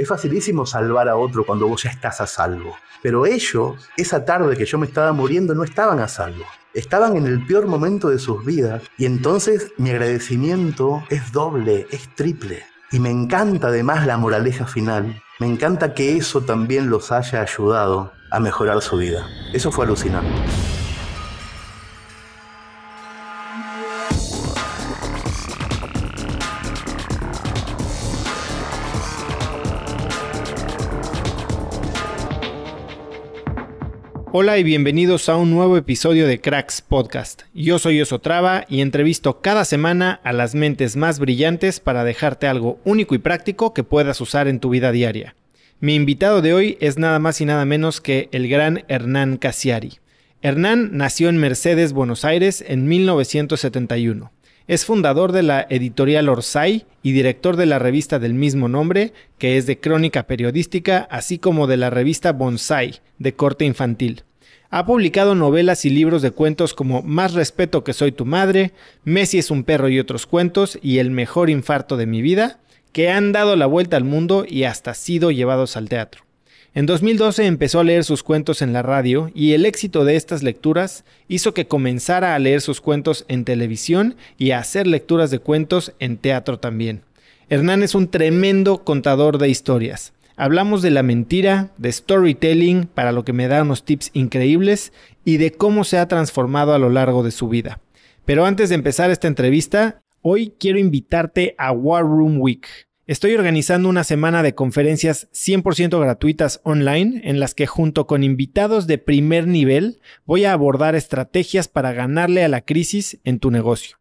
Es facilísimo salvar a otro cuando vos ya estás a salvo. Pero ellos, esa tarde que yo me estaba muriendo, no estaban a salvo. Estaban en el peor momento de sus vidas y entonces mi agradecimiento es doble, es triple. Y me encanta además la moraleja final. Me encanta que eso también los haya ayudado a mejorar su vida. Eso fue alucinante. Hola y bienvenidos a un nuevo episodio de Cracks Podcast. Yo soy Osotrava y entrevisto cada semana a las mentes más brillantes para dejarte algo único y práctico que puedas usar en tu vida diaria. Mi invitado de hoy es nada más y nada menos que el gran Hernán Casiari. Hernán nació en Mercedes, Buenos Aires, en 1971. Es fundador de la editorial Orsay y director de la revista del mismo nombre, que es de crónica periodística, así como de la revista Bonsai, de corte infantil. Ha publicado novelas y libros de cuentos como Más respeto que soy tu madre, Messi es un perro y otros cuentos y El mejor infarto de mi vida, que han dado la vuelta al mundo y hasta sido llevados al teatro. En 2012 empezó a leer sus cuentos en la radio y el éxito de estas lecturas hizo que comenzara a leer sus cuentos en televisión y a hacer lecturas de cuentos en teatro también. Hernán es un tremendo contador de historias. Hablamos de la mentira, de storytelling, para lo que me da unos tips increíbles, y de cómo se ha transformado a lo largo de su vida. Pero antes de empezar esta entrevista, hoy quiero invitarte a War Room Week. Estoy organizando una semana de conferencias 100% gratuitas online en las que junto con invitados de primer nivel voy a abordar estrategias para ganarle a la crisis en tu negocio.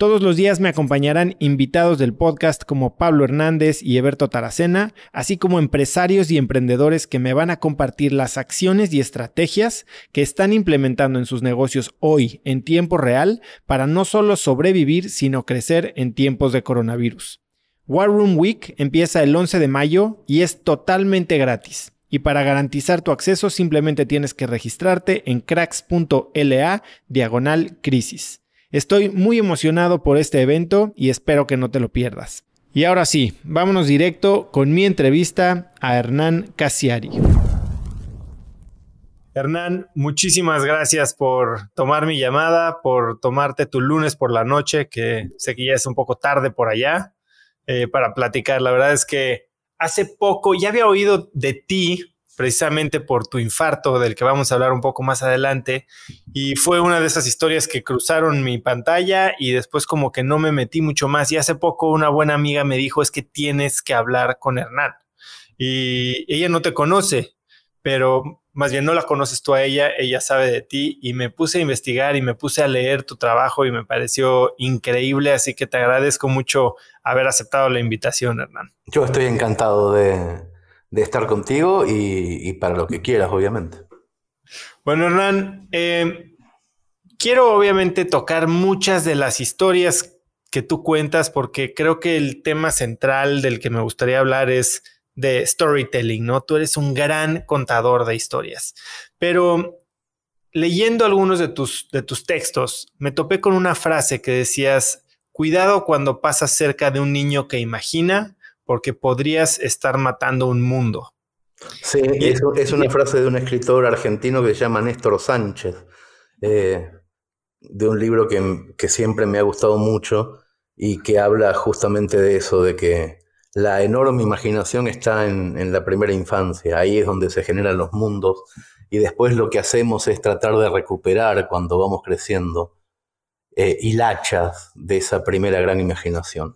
Todos los días me acompañarán invitados del podcast como Pablo Hernández y Eberto Taracena, así como empresarios y emprendedores que me van a compartir las acciones y estrategias que están implementando en sus negocios hoy en tiempo real para no solo sobrevivir, sino crecer en tiempos de coronavirus. War Room Week empieza el 11 de mayo y es totalmente gratis. Y para garantizar tu acceso simplemente tienes que registrarte en cracks.la diagonal crisis. Estoy muy emocionado por este evento y espero que no te lo pierdas. Y ahora sí, vámonos directo con mi entrevista a Hernán Casiari. Hernán, muchísimas gracias por tomar mi llamada, por tomarte tu lunes por la noche, que sé que ya es un poco tarde por allá, eh, para platicar. La verdad es que hace poco ya había oído de ti precisamente por tu infarto, del que vamos a hablar un poco más adelante. Y fue una de esas historias que cruzaron mi pantalla y después como que no me metí mucho más. Y hace poco una buena amiga me dijo, es que tienes que hablar con Hernán. Y ella no te conoce, pero más bien no la conoces tú a ella, ella sabe de ti y me puse a investigar y me puse a leer tu trabajo y me pareció increíble, así que te agradezco mucho haber aceptado la invitación, Hernán. Yo estoy encantado de, de estar contigo y, para lo que quieras, obviamente. Bueno, Hernán, eh, quiero obviamente tocar muchas de las historias que tú cuentas porque creo que el tema central del que me gustaría hablar es de storytelling, ¿no? Tú eres un gran contador de historias, pero leyendo algunos de tus, de tus textos, me topé con una frase que decías, cuidado cuando pasas cerca de un niño que imagina, porque podrías estar matando un mundo. Sí, y es, una frase de un escritor argentino que se llama Néstor Sánchez, eh, de un libro que, siempre me ha gustado mucho y que habla justamente de eso, de que la enorme imaginación está en, la primera infancia, ahí es donde se generan los mundos y después lo que hacemos es tratar de recuperar cuando vamos creciendo eh, hilachas de esa primera gran imaginación.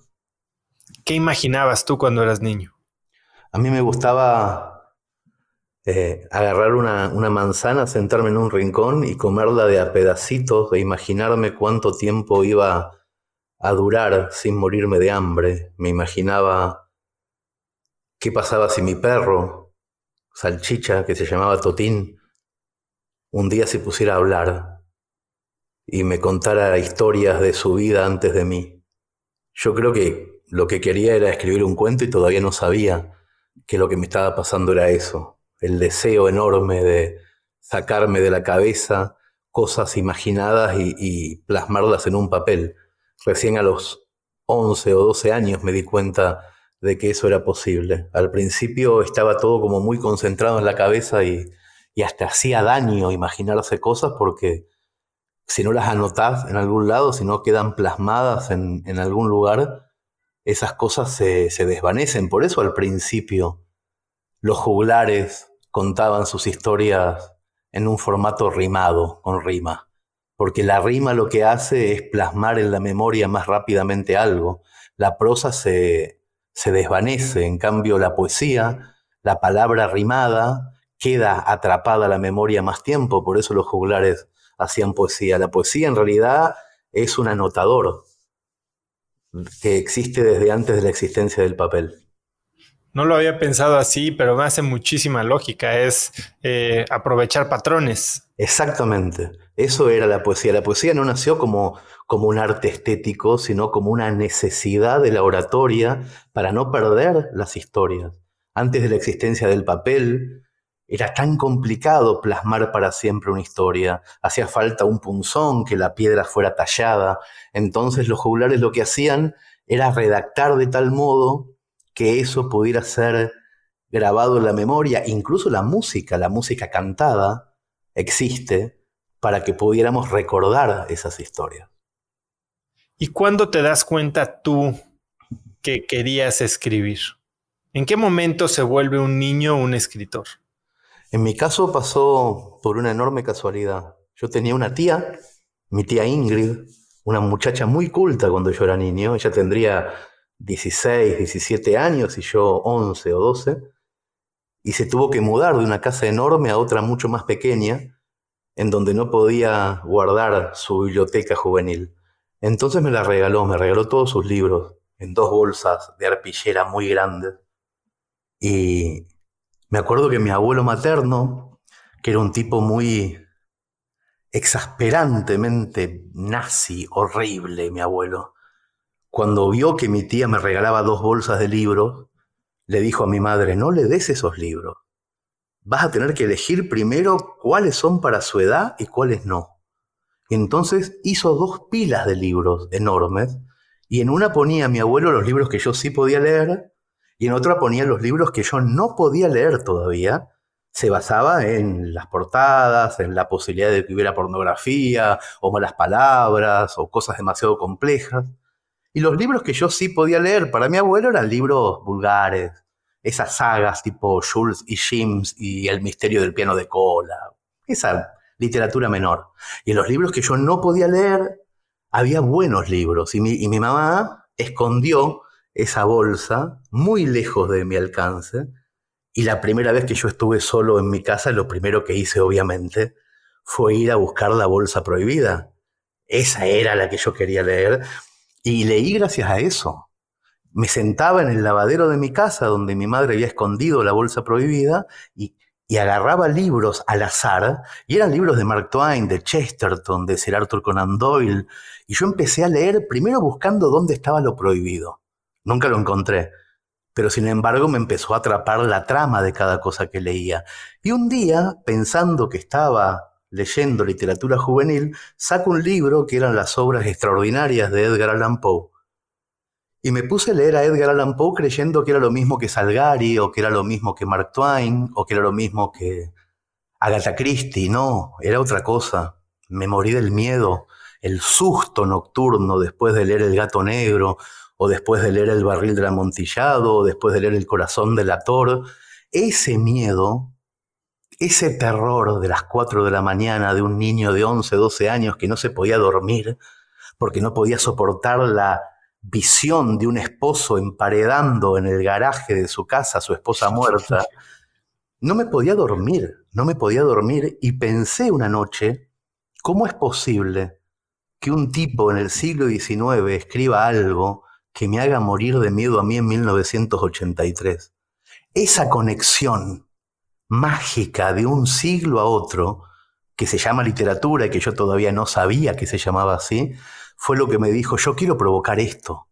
¿Qué imaginabas tú cuando eras niño? A mí me gustaba eh, agarrar una, manzana, sentarme en un rincón y comerla de a pedacitos, e imaginarme cuánto tiempo iba a durar sin morirme de hambre. Me imaginaba qué pasaba si mi perro, salchicha, que se llamaba Totín, un día se pusiera a hablar y me contara historias de su vida antes de mí. Yo creo que lo que quería era escribir un cuento y todavía no sabía que lo que me estaba pasando era eso, el deseo enorme de sacarme de la cabeza cosas imaginadas y, plasmarlas en un papel. Recién a los 11 o 12 años me di cuenta de que eso era posible. Al principio estaba todo como muy concentrado en la cabeza y, hasta hacía daño imaginarse cosas porque si no las anotás en algún lado, si no quedan plasmadas en algún lugar, esas cosas se, desvanecen. Por eso al principio los juglares contaban sus historias en un formato rimado, con rima, porque la rima lo que hace es plasmar en la memoria más rápidamente algo. La prosa se, desvanece, en cambio la poesía, la palabra rimada, queda atrapada la memoria más tiempo, por eso los juglares hacían poesía. La poesía en realidad es un anotador, que existe desde antes de la existencia del papel. No lo había pensado así, pero me hace muchísima lógica. Es eh, aprovechar patrones. Exactamente. Eso era la poesía. La poesía no nació como, como un arte estético, sino como una necesidad de la oratoria para no perder las historias. Antes de la existencia del papel, era tan complicado plasmar para siempre una historia, hacía falta un punzón, que la piedra fuera tallada, entonces los jugulares lo que hacían era redactar de tal modo que eso pudiera ser grabado en la memoria, incluso la música, la música cantada, existe para que pudiéramos recordar esas historias. ¿Y cuándo te das cuenta tú que querías escribir? ¿En qué momento se vuelve un niño un escritor? En mi caso pasó por una enorme casualidad. Yo tenía una tía, mi tía Ingrid, una muchacha muy culta cuando yo era niño. Ella tendría 16, 17 años y yo 11 o 12. Y se tuvo que mudar de una casa enorme a otra mucho más pequeña, en donde no podía guardar su biblioteca juvenil. Entonces me la regaló, me regaló todos sus libros en dos bolsas de arpillera muy grandes. Y me acuerdo que mi abuelo materno, que era un tipo muy exasperantemente nazi, horrible, mi abuelo, cuando vio que mi tía me regalaba dos bolsas de libros, le dijo a mi madre, no le des esos libros. Vas a tener que elegir primero cuáles son para su edad y cuáles no. entonces hizo dos pilas de libros enormes y en una ponía mi abuelo los libros que yo sí podía leer y en otra ponía los libros que yo no podía leer todavía. Se basaba en las portadas, en la posibilidad de que hubiera pornografía o malas palabras o cosas demasiado complejas. Y los libros que yo sí podía leer para mi abuelo eran libros vulgares, esas sagas tipo Jules y Jims y El misterio del piano de cola, esa literatura menor. Y en los libros que yo no podía leer había buenos libros y mi, y mi mamá escondió esa bolsa muy lejos de mi alcance. Y la primera vez que yo estuve solo en mi casa, lo primero que hice, obviamente, fue ir a buscar la bolsa prohibida. Esa era la que yo quería leer. Y leí gracias a eso. Me sentaba en el lavadero de mi casa, donde mi madre había escondido la bolsa prohibida, y, agarraba libros al azar, y eran libros de Mark Twain, de Chesterton, de Sir Arthur Conan Doyle, y yo empecé a leer primero buscando dónde estaba lo prohibido. Nunca lo encontré. Pero sin embargo me empezó a atrapar la trama de cada cosa que leía. Y un día, pensando que estaba leyendo literatura juvenil, saco un libro que eran las obras extraordinarias de Edgar Allan Poe. Y me puse a leer a Edgar Allan Poe creyendo que era lo mismo que Salgari, o que era lo mismo que Mark Twain, o que era lo mismo que Agatha Christie. No, era otra cosa. Me morí del miedo, el susto nocturno después de leer El gato negro, o después de leer El barril del amontillado, o después de leer El corazón del toro, ese miedo, ese terror de las 4 de la mañana de un niño de 11, 12 años que no se podía dormir porque no podía soportar la visión de un esposo emparedando en el garaje de su casa a su esposa muerta, no me podía dormir, no me podía dormir y pensé una noche, ¿cómo es posible que un tipo en el siglo XIX escriba algo que me haga morir de miedo a mí en 1983. Esa conexión mágica de un siglo a otro, que se llama literatura y que yo todavía no sabía que se llamaba así, fue lo que me dijo, yo quiero provocar esto.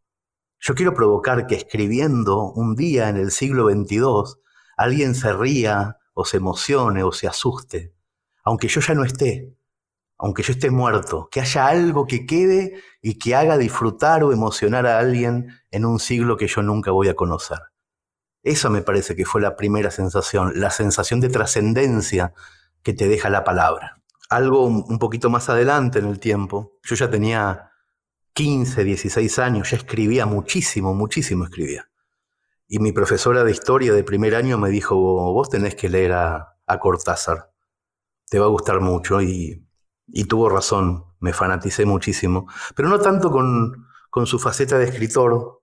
Yo quiero provocar que escribiendo un día en el siglo XXII alguien se ría o se emocione o se asuste, aunque yo ya no esté, aunque yo esté muerto, que haya algo que quede y que haga disfrutar o emocionar a alguien en un siglo que yo nunca voy a conocer. Esa me parece que fue la primera sensación, la sensación de trascendencia que te deja la palabra. Algo un poquito más adelante en el tiempo, yo ya tenía 15, 16 años, ya escribía muchísimo, muchísimo escribía. Y mi profesora de historia de primer año me dijo, vos tenés que leer a, a Cortázar, te va a gustar mucho. Y y tuvo razón, me fanaticé muchísimo, pero no tanto con, su faceta de escritor,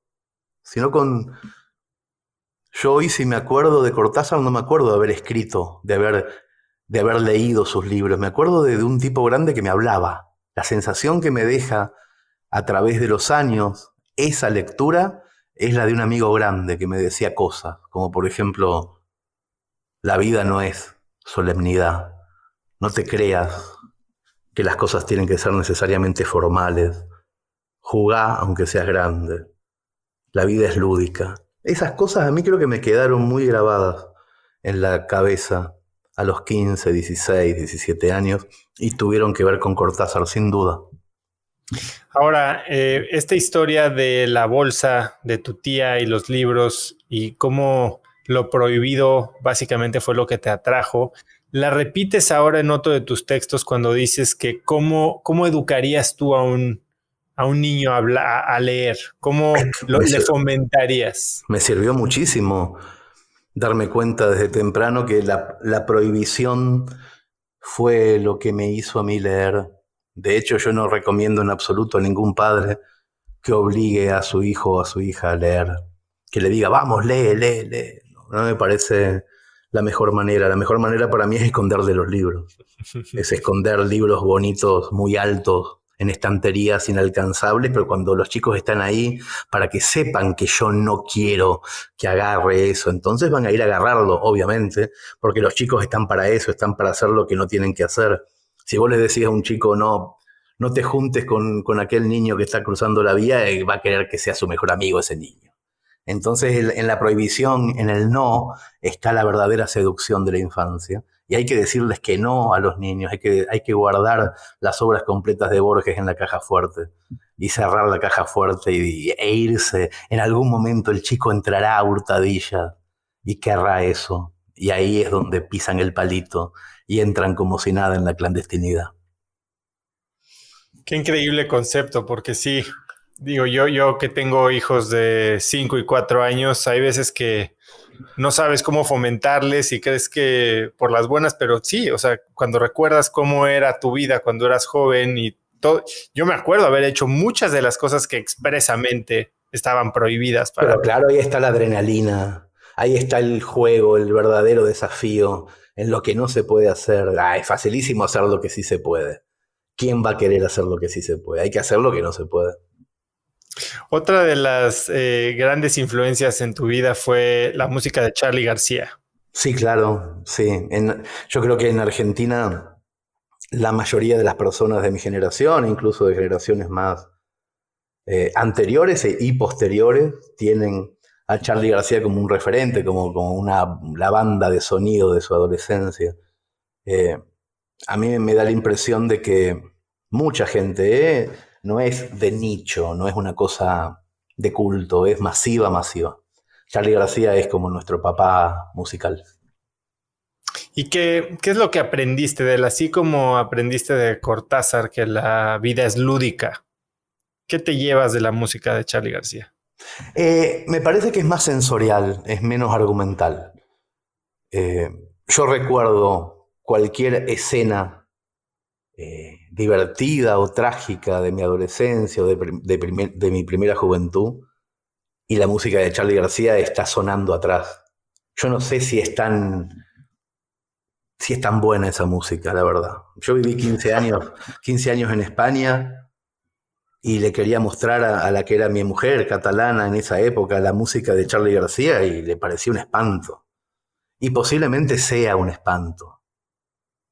sino con... Yo hoy si me acuerdo de Cortázar, no me acuerdo de haber escrito, de haber, de haber leído sus libros, me acuerdo de, de un tipo grande que me hablaba. La sensación que me deja a través de los años esa lectura es la de un amigo grande que me decía cosas, como por ejemplo, la vida no es solemnidad, no te creas que las cosas tienen que ser necesariamente formales. Jugá aunque seas grande. La vida es lúdica. Esas cosas a mí creo que me quedaron muy grabadas en la cabeza a los 15, 16, 17 años y tuvieron que ver con Cortázar, sin duda. Ahora, eh, esta historia de la bolsa de tu tía y los libros y cómo lo prohibido básicamente fue lo que te atrajo la repites ahora en otro de tus textos cuando dices que cómo, cómo educarías tú a un, a un niño a, leer, cómo lo, le fomentarías. Me sirvió muchísimo darme cuenta desde temprano que la, prohibición fue lo que me hizo a mí leer. De hecho, yo no recomiendo en absoluto a ningún padre que obligue a su hijo o a su hija a leer, que le diga, vamos, lee, lee, lee. no me parece la mejor manera. La mejor manera para mí es esconder de los libros. Es esconder libros bonitos, muy altos, en estanterías inalcanzables, pero cuando los chicos están ahí, para que sepan que yo no quiero que agarre eso, entonces van a ir a agarrarlo, obviamente, porque los chicos están para eso, están para hacer lo que no tienen que hacer. Si vos les decís a un chico, no, no te juntes con, con aquel niño que está cruzando la vía, eh, va a querer que sea su mejor amigo ese niño. Entonces, en la prohibición, en el no, está la verdadera seducción de la infancia. Y hay que decirles que no a los niños, hay que, hay que guardar las obras completas de Borges en la caja fuerte y cerrar la caja fuerte y, e irse. En algún momento el chico entrará a hurtadilla y querrá eso. Y ahí es donde pisan el palito y entran como si nada en la clandestinidad. Qué increíble concepto, porque sí, digo, yo, yo que tengo hijos de 5 y 4 años, hay veces que no sabes cómo fomentarles y crees que por las buenas, pero sí, o sea, cuando recuerdas cómo era tu vida cuando eras joven y todo, yo me acuerdo haber hecho muchas de las cosas que expresamente estaban prohibidas para... Pero claro, ahí está la adrenalina, ahí está el juego, el verdadero desafío, en lo que no se puede hacer. Ah, es facilísimo hacer lo que sí se puede. ¿Quién va a querer hacer lo que sí se puede? Hay que hacer lo que no se puede. Otra de las eh, grandes influencias en tu vida fue la música de Charlie García. Sí, claro, sí. yo creo que en Argentina la mayoría de las personas de mi generación, incluso de generaciones más eh, anteriores e, y posteriores, tienen a Charlie García como un referente, como, como una, la banda de sonido de su adolescencia. Eh, a mí me da la impresión de que mucha gente, no es de nicho, no es una cosa de culto, es masiva, masiva. Charlie García es como nuestro papá musical. ¿Y qué, qué es lo que aprendiste de él? Así como aprendiste de Cortázar que la vida es lúdica. ¿Qué te llevas de la música de Charlie García? Eh, me parece que es más sensorial, es menos argumental. Eh, yo recuerdo cualquier escena eh, divertida o trágica de mi adolescencia o de, mi primera juventud y la música de Charlie García está sonando atrás. Yo no sé si es tan, si es tan buena esa música, la verdad. Yo viví 15 años, 15 años en España y le quería mostrar a, a la que era mi mujer catalana en esa época la música de Charlie García y le parecía un espanto. Y posiblemente sea un espanto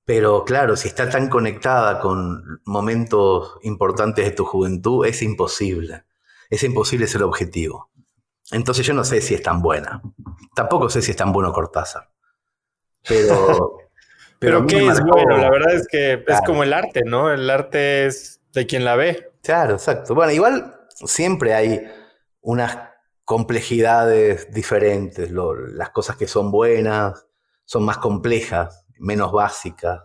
pero claro, si está tan conectada con momentos importantes de tu juventud, es imposible. Es imposible ser objetivo. Entonces yo no sé si es tan buena. Tampoco sé si es tan bueno Cortázar. Pero... pero, ¿qué es bueno? La verdad es que es como el arte, ¿no? El arte es de quien la ve. Claro, exacto. Bueno, igual siempre hay unas complejidades diferentes. las cosas que son buenas son más complejas menos básicas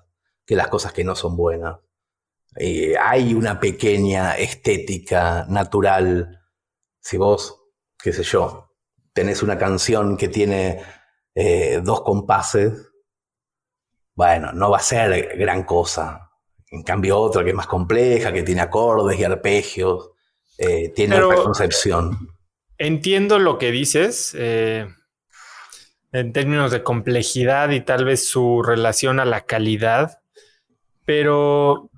que las cosas que no son buenas. hay una pequeña estética natural. Si vos, qué sé yo, tenés una canción que tiene eh, dos compases, bueno, no va a ser gran cosa. En cambio, otra que es más compleja, que tiene acordes y arpegios, eh, tiene otra concepción. Entiendo lo que dices. Eh, en términos de complejidad y tal vez su relación a la calidad, pero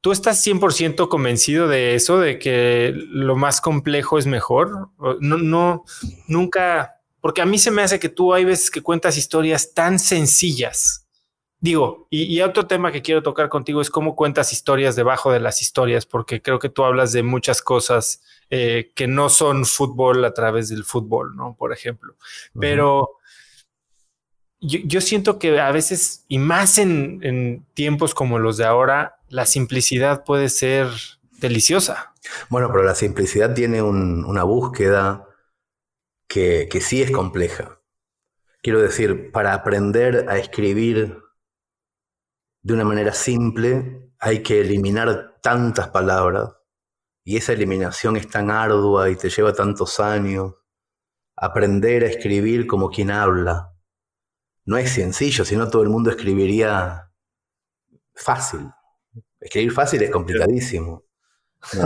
¿tú estás 100% convencido de eso, de que lo más complejo es mejor? No, no, nunca, porque a mí se me hace que tú hay veces que cuentas historias tan sencillas. Digo, y, otro tema que quiero tocar contigo es cómo cuentas historias debajo de las historias, porque creo que tú hablas de muchas cosas eh, que no son fútbol a través del fútbol, ¿no? Por ejemplo. Pero yo, siento que a veces, y más en, tiempos como los de ahora, la simplicidad puede ser deliciosa. Bueno, pero la simplicidad tiene una búsqueda que sí es compleja. Quiero decir, para aprender a escribir de una manera simple, hay que eliminar tantas palabras y esa eliminación es tan ardua y te lleva tantos años. Aprender a escribir como quien habla no es sencillo, si no todo el mundo escribiría fácil. Escribir fácil es complicadísimo.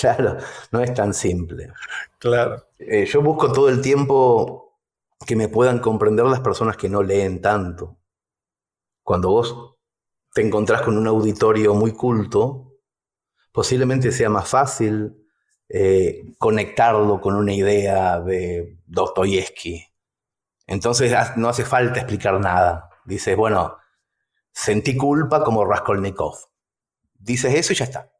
claro, no es tan simple. Claro. Eh, yo busco todo el tiempo que me puedan comprender las personas que no leen tanto. Cuando vos te encontrás con un auditorio muy culto, posiblemente sea más fácil eh, conectarlo con una idea de Dostoyevsky entonces no hace falta explicar nada. Dices, bueno, sentí culpa como Raskolnikov. Dices eso y ya está.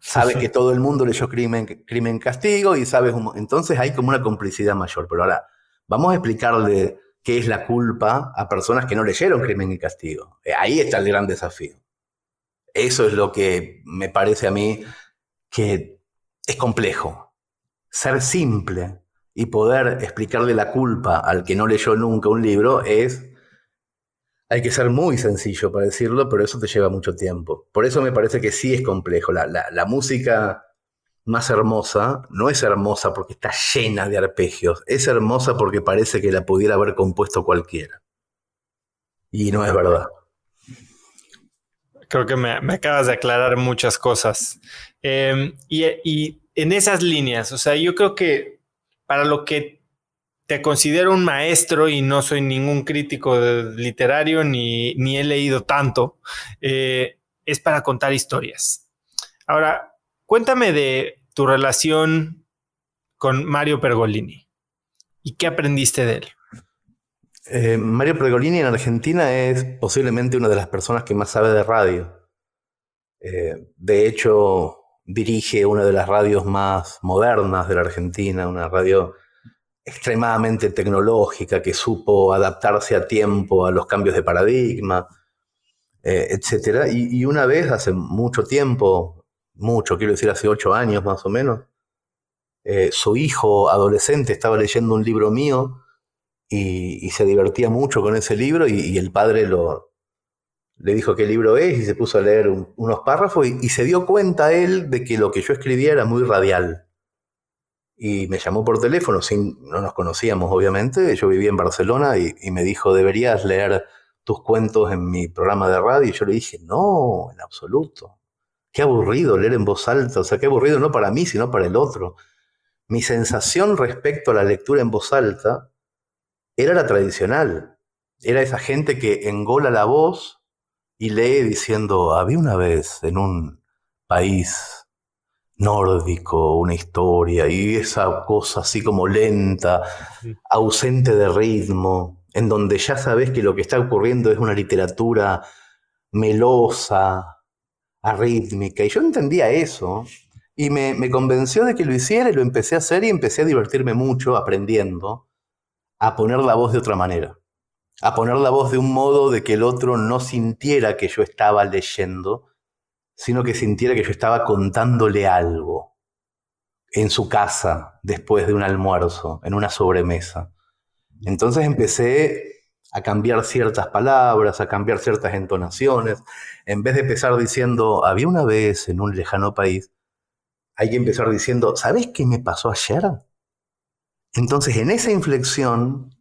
Sabes que todo el mundo leyó crimen, crimen castigo y sabes, entonces hay como una complicidad mayor. Pero ahora, vamos a explicarle qué es la culpa a personas que no leyeron crimen y castigo. Eh, ahí está el gran desafío. Eso es lo que me parece a mí que es complejo. Ser simple y poder explicarle la culpa al que no leyó nunca un libro es... Hay que ser muy sencillo para decirlo, pero eso te lleva mucho tiempo. Por eso me parece que sí es complejo. La, música más hermosa no es hermosa porque está llena de arpegios, es hermosa porque parece que la pudiera haber compuesto cualquiera. Y no es verdad. Creo que me, acabas de aclarar muchas cosas. Em, y, y en esas líneas, o sea, yo creo que para lo que te considero un maestro y no soy ningún crítico literario ni, ni he leído tanto, eh, es para contar historias. Ahora, cuéntame de tu relación con Mario Pergolini y qué aprendiste de él. Eh, Mario Pergolini en Argentina es posiblemente una de las personas que más sabe de radio. Eh, de hecho, dirige una de las radios más modernas de la Argentina, una radio extremadamente tecnológica que supo adaptarse a tiempo a los cambios de paradigma, eh, etc. Y, una vez, hace mucho tiempo, mucho, quiero decir hace ocho años más o menos, eh, su hijo adolescente estaba leyendo un libro mío y, se divertía mucho con ese libro y el padre lo, le dijo qué libro es y se puso a leer unos párrafos y, se dio cuenta él de que lo que yo escribía era muy radial. Y me llamó por teléfono, sin, no nos conocíamos obviamente, yo vivía en Barcelona y, y me dijo, deberías leer tus cuentos en mi programa de radio. Y yo le dije, no, en absoluto. Qué aburrido leer en voz alta, o sea, qué aburrido no para mí, sino para el otro. Mi sensación respecto a la lectura en voz alta era la tradicional. Era esa gente que engola la voz y lee diciendo, había una vez en un país nórdico una historia y esa cosa así como lenta, ausente de ritmo, en donde ya sabes que lo que está ocurriendo es una literatura melosa, arrítmica, y yo entendía eso, y me, me, convenció de que lo hiciera y lo empecé a hacer y empecé a divertirme mucho aprendiendo a poner la voz de otra manera a poner la voz de un modo de que el otro no sintiera que yo estaba leyendo, sino que sintiera que yo estaba contándole algo en su casa, después de un almuerzo, en una sobremesa. Entonces empecé a cambiar ciertas palabras, a cambiar ciertas entonaciones. En vez de empezar diciendo, había una vez en un lejano país, hay que empezar diciendo, ¿sabes qué me pasó ayer? Entonces, en esa inflexión,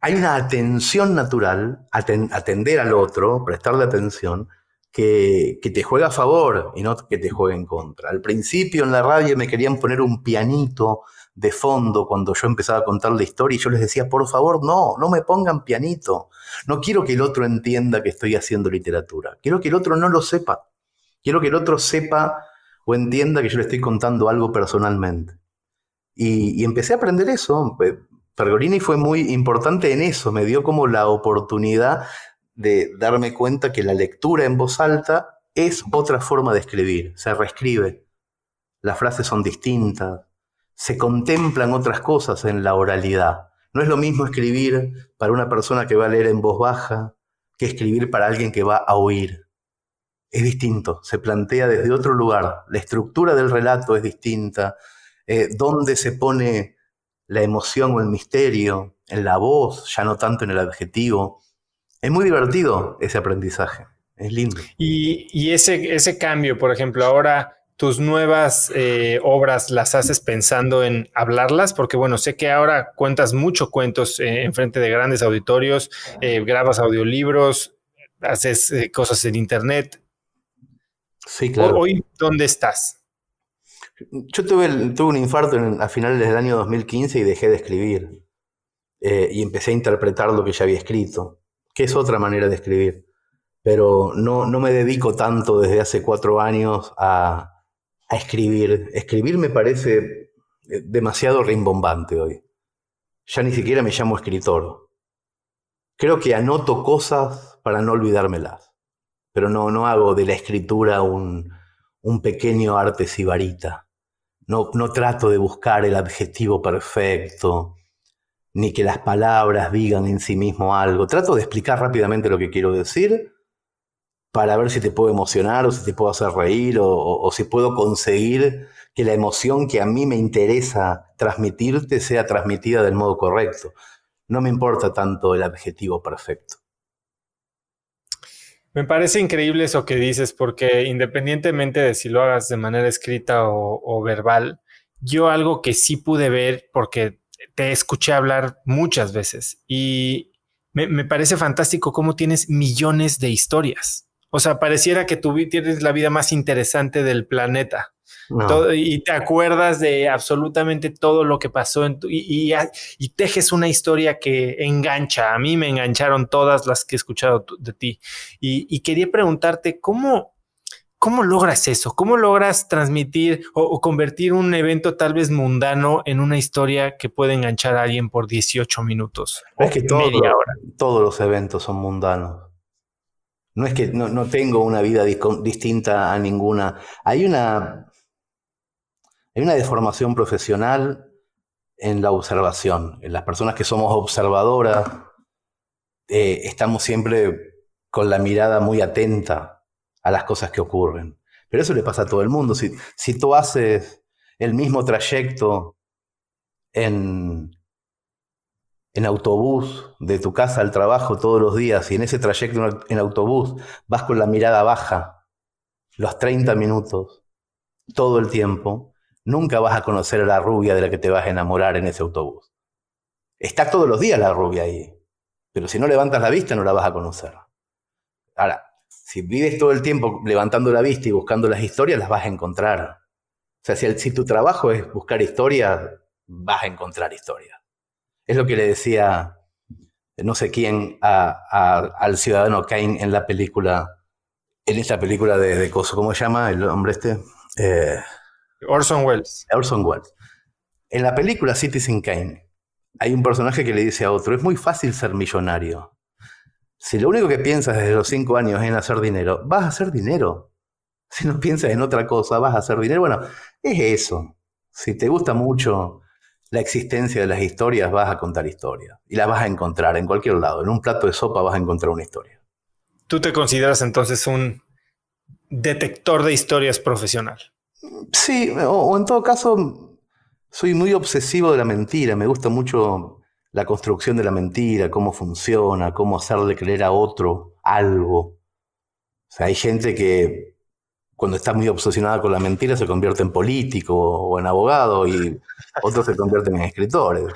hay una atención natural, atender al otro, prestarle atención, que, te juega a favor y no que te juegue en contra. Al principio en la rabia me querían poner un pianito de fondo cuando yo empezaba a contar la historia y yo les decía, por favor, no, no me pongan pianito. No quiero que el otro entienda que estoy haciendo literatura. Quiero que el otro no lo sepa. Quiero que el otro sepa o entienda que yo le estoy contando algo personalmente. Y, y empecé a aprender eso. Pergolini fue muy importante en eso, me dio como la oportunidad de darme cuenta que la lectura en voz alta es otra forma de escribir, se reescribe, las frases son distintas, se contemplan otras cosas en la oralidad. No es lo mismo escribir para una persona que va a leer en voz baja que escribir para alguien que va a oír. Es distinto, se plantea desde otro lugar, la estructura del relato es distinta, donde eh, dónde se pone la emoción o el misterio, en la voz, ya no tanto en el adjetivo. Es muy divertido ese aprendizaje, es lindo. Y, ese, ese cambio, por ejemplo, ahora tus nuevas eh, obras las haces pensando en hablarlas, porque bueno, sé que ahora cuentas muchos cuentos eh, en frente de grandes auditorios, eh, grabas audiolibros, haces cosas en internet. Sí, claro. Hoy, ¿dónde estás? Yo tuve, un infarto a finales del año 2015 y dejé de escribir. Eh, y empecé a interpretar lo que ya había escrito, que es otra manera de escribir. Pero no, me dedico tanto desde hace cuatro años a, escribir. Escribir me parece eh, demasiado rimbombante hoy. Ya ni siquiera me llamo escritor. Creo que anoto cosas para no olvidármelas, pero no, hago de la escritura un, un pequeño arte sibarita. No, trato de buscar el adjetivo perfecto, ni que las palabras digan en sí mismo algo. Trato de explicar rápidamente lo que quiero decir para ver si te puedo emocionar o si te puedo hacer reír o si puedo conseguir que la emoción que a mí me interesa transmitirte sea transmitida del modo correcto. No me importa tanto el adjetivo perfecto. Me parece increíble eso que dices, porque independientemente de si lo hagas de manera escrita o, verbal, yo algo que sí pude ver, porque te escuché hablar muchas veces y me, me parece fantástico cómo tienes millones de historias. O sea, pareciera que tú tienes la vida más interesante del planeta y te acuerdas de absolutamente todo lo que pasó en tu, y, y, tejes una historia que engancha. A mí me engancharon todas las que he escuchado de ti. Y, quería preguntarte, ¿cómo, ¿cómo logras eso? ¿Cómo logras transmitir o, convertir un evento tal vez mundano en una historia que puede enganchar a alguien por 18 minutos? que todos los eventos son mundanos. No es que no tengo una vida distinta a ninguna. Hay una hay una deformación profesional en la observación. En las personas que somos observadoras, eh, estamos siempre con la mirada muy atenta a las cosas que ocurren. Pero eso le pasa a todo el mundo. Si, si tú haces el mismo trayecto en, en autobús de tu casa al trabajo todos los días y en ese trayecto en autobús vas con la mirada baja los 30 minutos, todo el tiempo, nunca vas a conocer a la rubia de la que te vas a enamorar en ese autobús. Está todos los días la rubia ahí, pero si no levantas la vista no la vas a conocer. Ahora, si vives todo el tiempo levantando la vista y buscando las historias, las vas a encontrar. O sea, si, tu trabajo es buscar historias, vas a encontrar historias. Es lo que le decía no sé quién al ciudadano Kane en la película, en esta película de, de Coso, ¿cómo se llama el hombre este? Eh, Orson Welles. Orson Welles. En la película Citizen Kane hay un personaje que le dice a otro, es muy fácil ser millonario. Si lo único que piensas desde los cinco años es en hacer dinero, vas a hacer dinero. Si no piensas en otra cosa, vas a hacer dinero. Bueno, es eso. Si te gusta mucho la existencia de las historias, vas a contar historias. Y las vas a encontrar en cualquier lado. En un plato de sopa vas a encontrar una historia. ¿Tú te consideras entonces un detector de historias profesional? Sí, o, en todo caso, soy muy obsesivo de la mentira, me gusta mucho la construcción de la mentira, cómo funciona, cómo hacerle creer a otro algo. sea, hay gente que cuando está muy obsesionada con la mentira se convierte en político o en abogado y otros se convierten en escritores.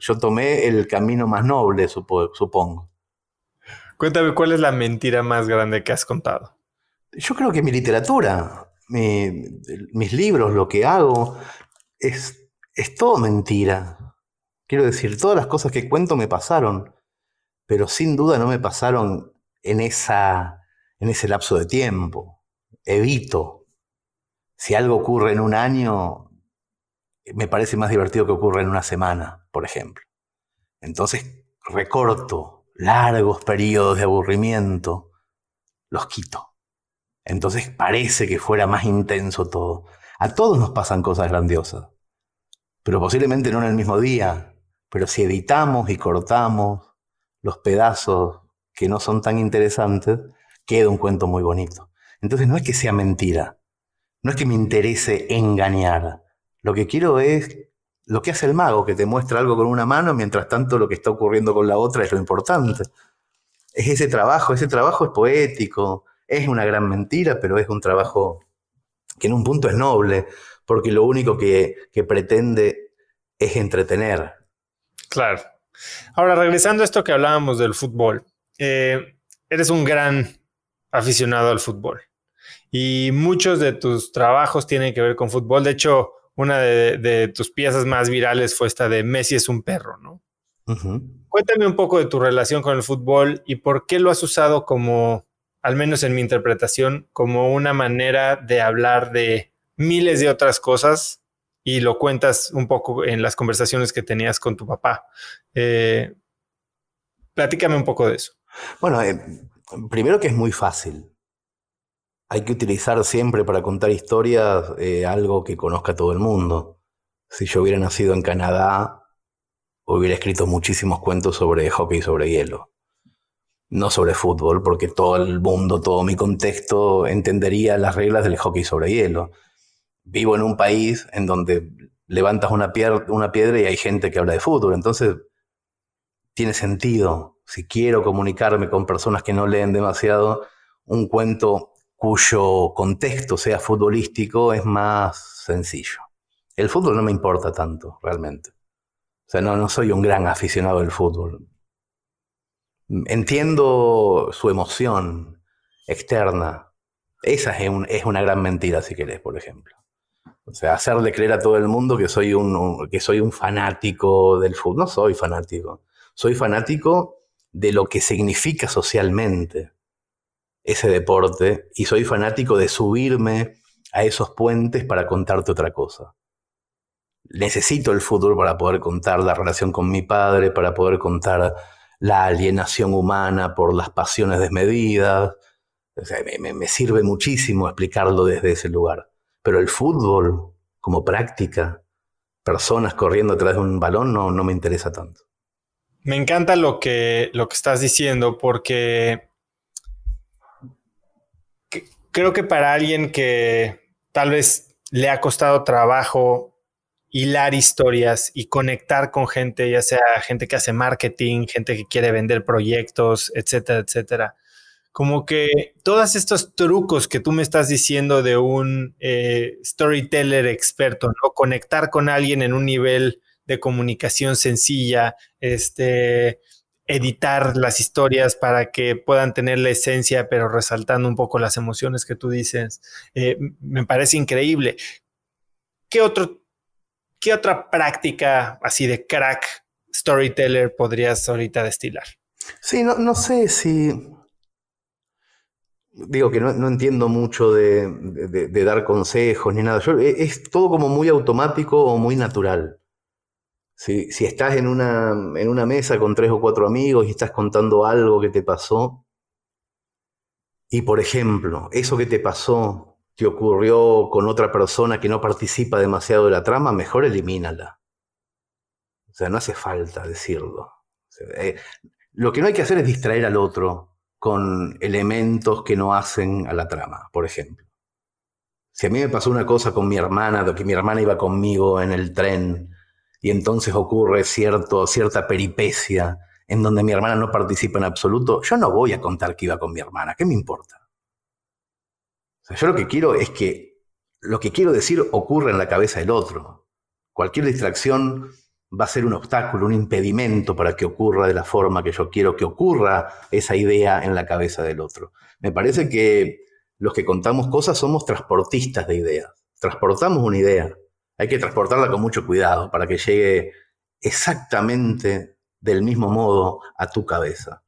yo. tomé el camino más noble, supongo. Cuéntame, ¿cuál es la mentira más grande que has contado? Yo creo que mi literatura mis libros, lo que hago, es, es todo mentira. Quiero decir, todas las cosas que cuento me pasaron, pero sin duda no me pasaron en, esa, en ese lapso de tiempo. Evito. Si algo ocurre en un año, me parece más divertido que ocurra en una semana, por ejemplo. Entonces recorto largos periodos de aburrimiento, los quito. Entonces parece que fuera más intenso todo. A todos nos pasan cosas grandiosas, pero posiblemente no en el mismo día. Pero si editamos y cortamos los pedazos que no son tan interesantes, queda un cuento muy bonito. Entonces no es que sea mentira, no es que me interese engañar. Lo que quiero es lo que hace el mago, que te muestra algo con una mano, mientras tanto lo que está ocurriendo con la otra es lo importante. Es ese trabajo, ese trabajo es poético, es una gran mentira, pero es un trabajo que en un punto es noble, porque lo único que, pretende es entretener. Claro. Ahora, regresando a esto que hablábamos del fútbol, eh, eres un gran aficionado al fútbol y muchos de tus trabajos tienen que ver con fútbol. De hecho, una de, tus piezas más virales fue esta de Messi es un perro, ¿no? Cuéntame un poco de tu relación con el fútbol y por qué lo has usado como al menos en mi interpretación, como una manera de hablar de miles de otras cosas y lo cuentas un poco en las conversaciones que tenías con tu papá. Eh, platícame un poco de eso. Bueno, eh, primero que es muy fácil. Hay que utilizar siempre para contar historias eh, algo que conozca todo el mundo. Si yo hubiera nacido en Canadá, hubiera escrito muchísimos cuentos sobre hockey sobre hielo no sobre fútbol, porque todo el mundo, todo mi contexto entendería las reglas del hockey sobre hielo. Vivo en un país en donde levantas una, piedra y hay gente que habla de fútbol, entonces tiene sentido. Si quiero comunicarme con personas que no leen demasiado, un cuento cuyo contexto sea futbolístico es más sencillo. El fútbol no me importa tanto, realmente. O sea, no, no soy un gran aficionado del fútbol. Entiendo su emoción externa. Esa es, una gran mentira, si querés, por ejemplo. O sea, hacerle creer a todo el mundo que soy un, que soy un fanático del fútbol. No soy fanático. Soy fanático de lo que significa socialmente ese deporte y soy fanático de subirme a esos puentes para contarte otra cosa. Necesito el fútbol para poder contar la relación con mi padre, para poder contar la alienación humana por las pasiones desmedidas. me, sirve muchísimo explicarlo desde ese lugar. Pero el fútbol como práctica, personas corriendo atrás de un balón, no, no me interesa tanto. Me encanta lo que, lo que estás diciendo porque creo que para alguien que tal vez le ha costado trabajo hilar historias y conectar con gente, ya sea gente que hace marketing, gente que quiere vender proyectos, etcétera, etcétera. Como que todos estos trucos que tú me estás diciendo de un eh, storyteller experto, ¿no? Conectar con alguien en un nivel de comunicación sencilla, este, editar las historias para que puedan tener la esencia, pero resaltando un poco las emociones que tú dices, eh, me parece increíble. ¿Qué otro ¿qué otra práctica así de crack storyteller podrías ahorita destilar? Sí, no, no sé si... Digo que no, entiendo mucho de, dar consejos ni nada. Eh, es todo como muy automático o muy natural. Si, estás en una, en una mesa con tres o cuatro amigos y estás contando algo que te pasó, y por ejemplo, eso que te pasó que ocurrió con otra persona que no participa demasiado de la trama, mejor elimínala. O sea, no hace falta decirlo. Eh, lo que no hay que hacer es distraer al otro con elementos que no hacen a la trama, por ejemplo. Si a mí me pasó una cosa con mi hermana, de que mi hermana iba conmigo en el tren y entonces ocurre cierto, cierta peripecia en donde mi hermana no participa en absoluto, yo no voy a contar que iba con mi hermana, ¿qué me importa? yo lo que quiero es que lo que quiero decir ocurra en la cabeza del otro. Cualquier distracción va a ser un obstáculo, un impedimento para que ocurra de la forma que yo quiero que ocurra esa idea en la cabeza del otro. Me parece que los que contamos cosas somos transportistas de ideas. Transportamos una idea. Hay que transportarla con mucho cuidado para que llegue exactamente del mismo modo a tu cabeza.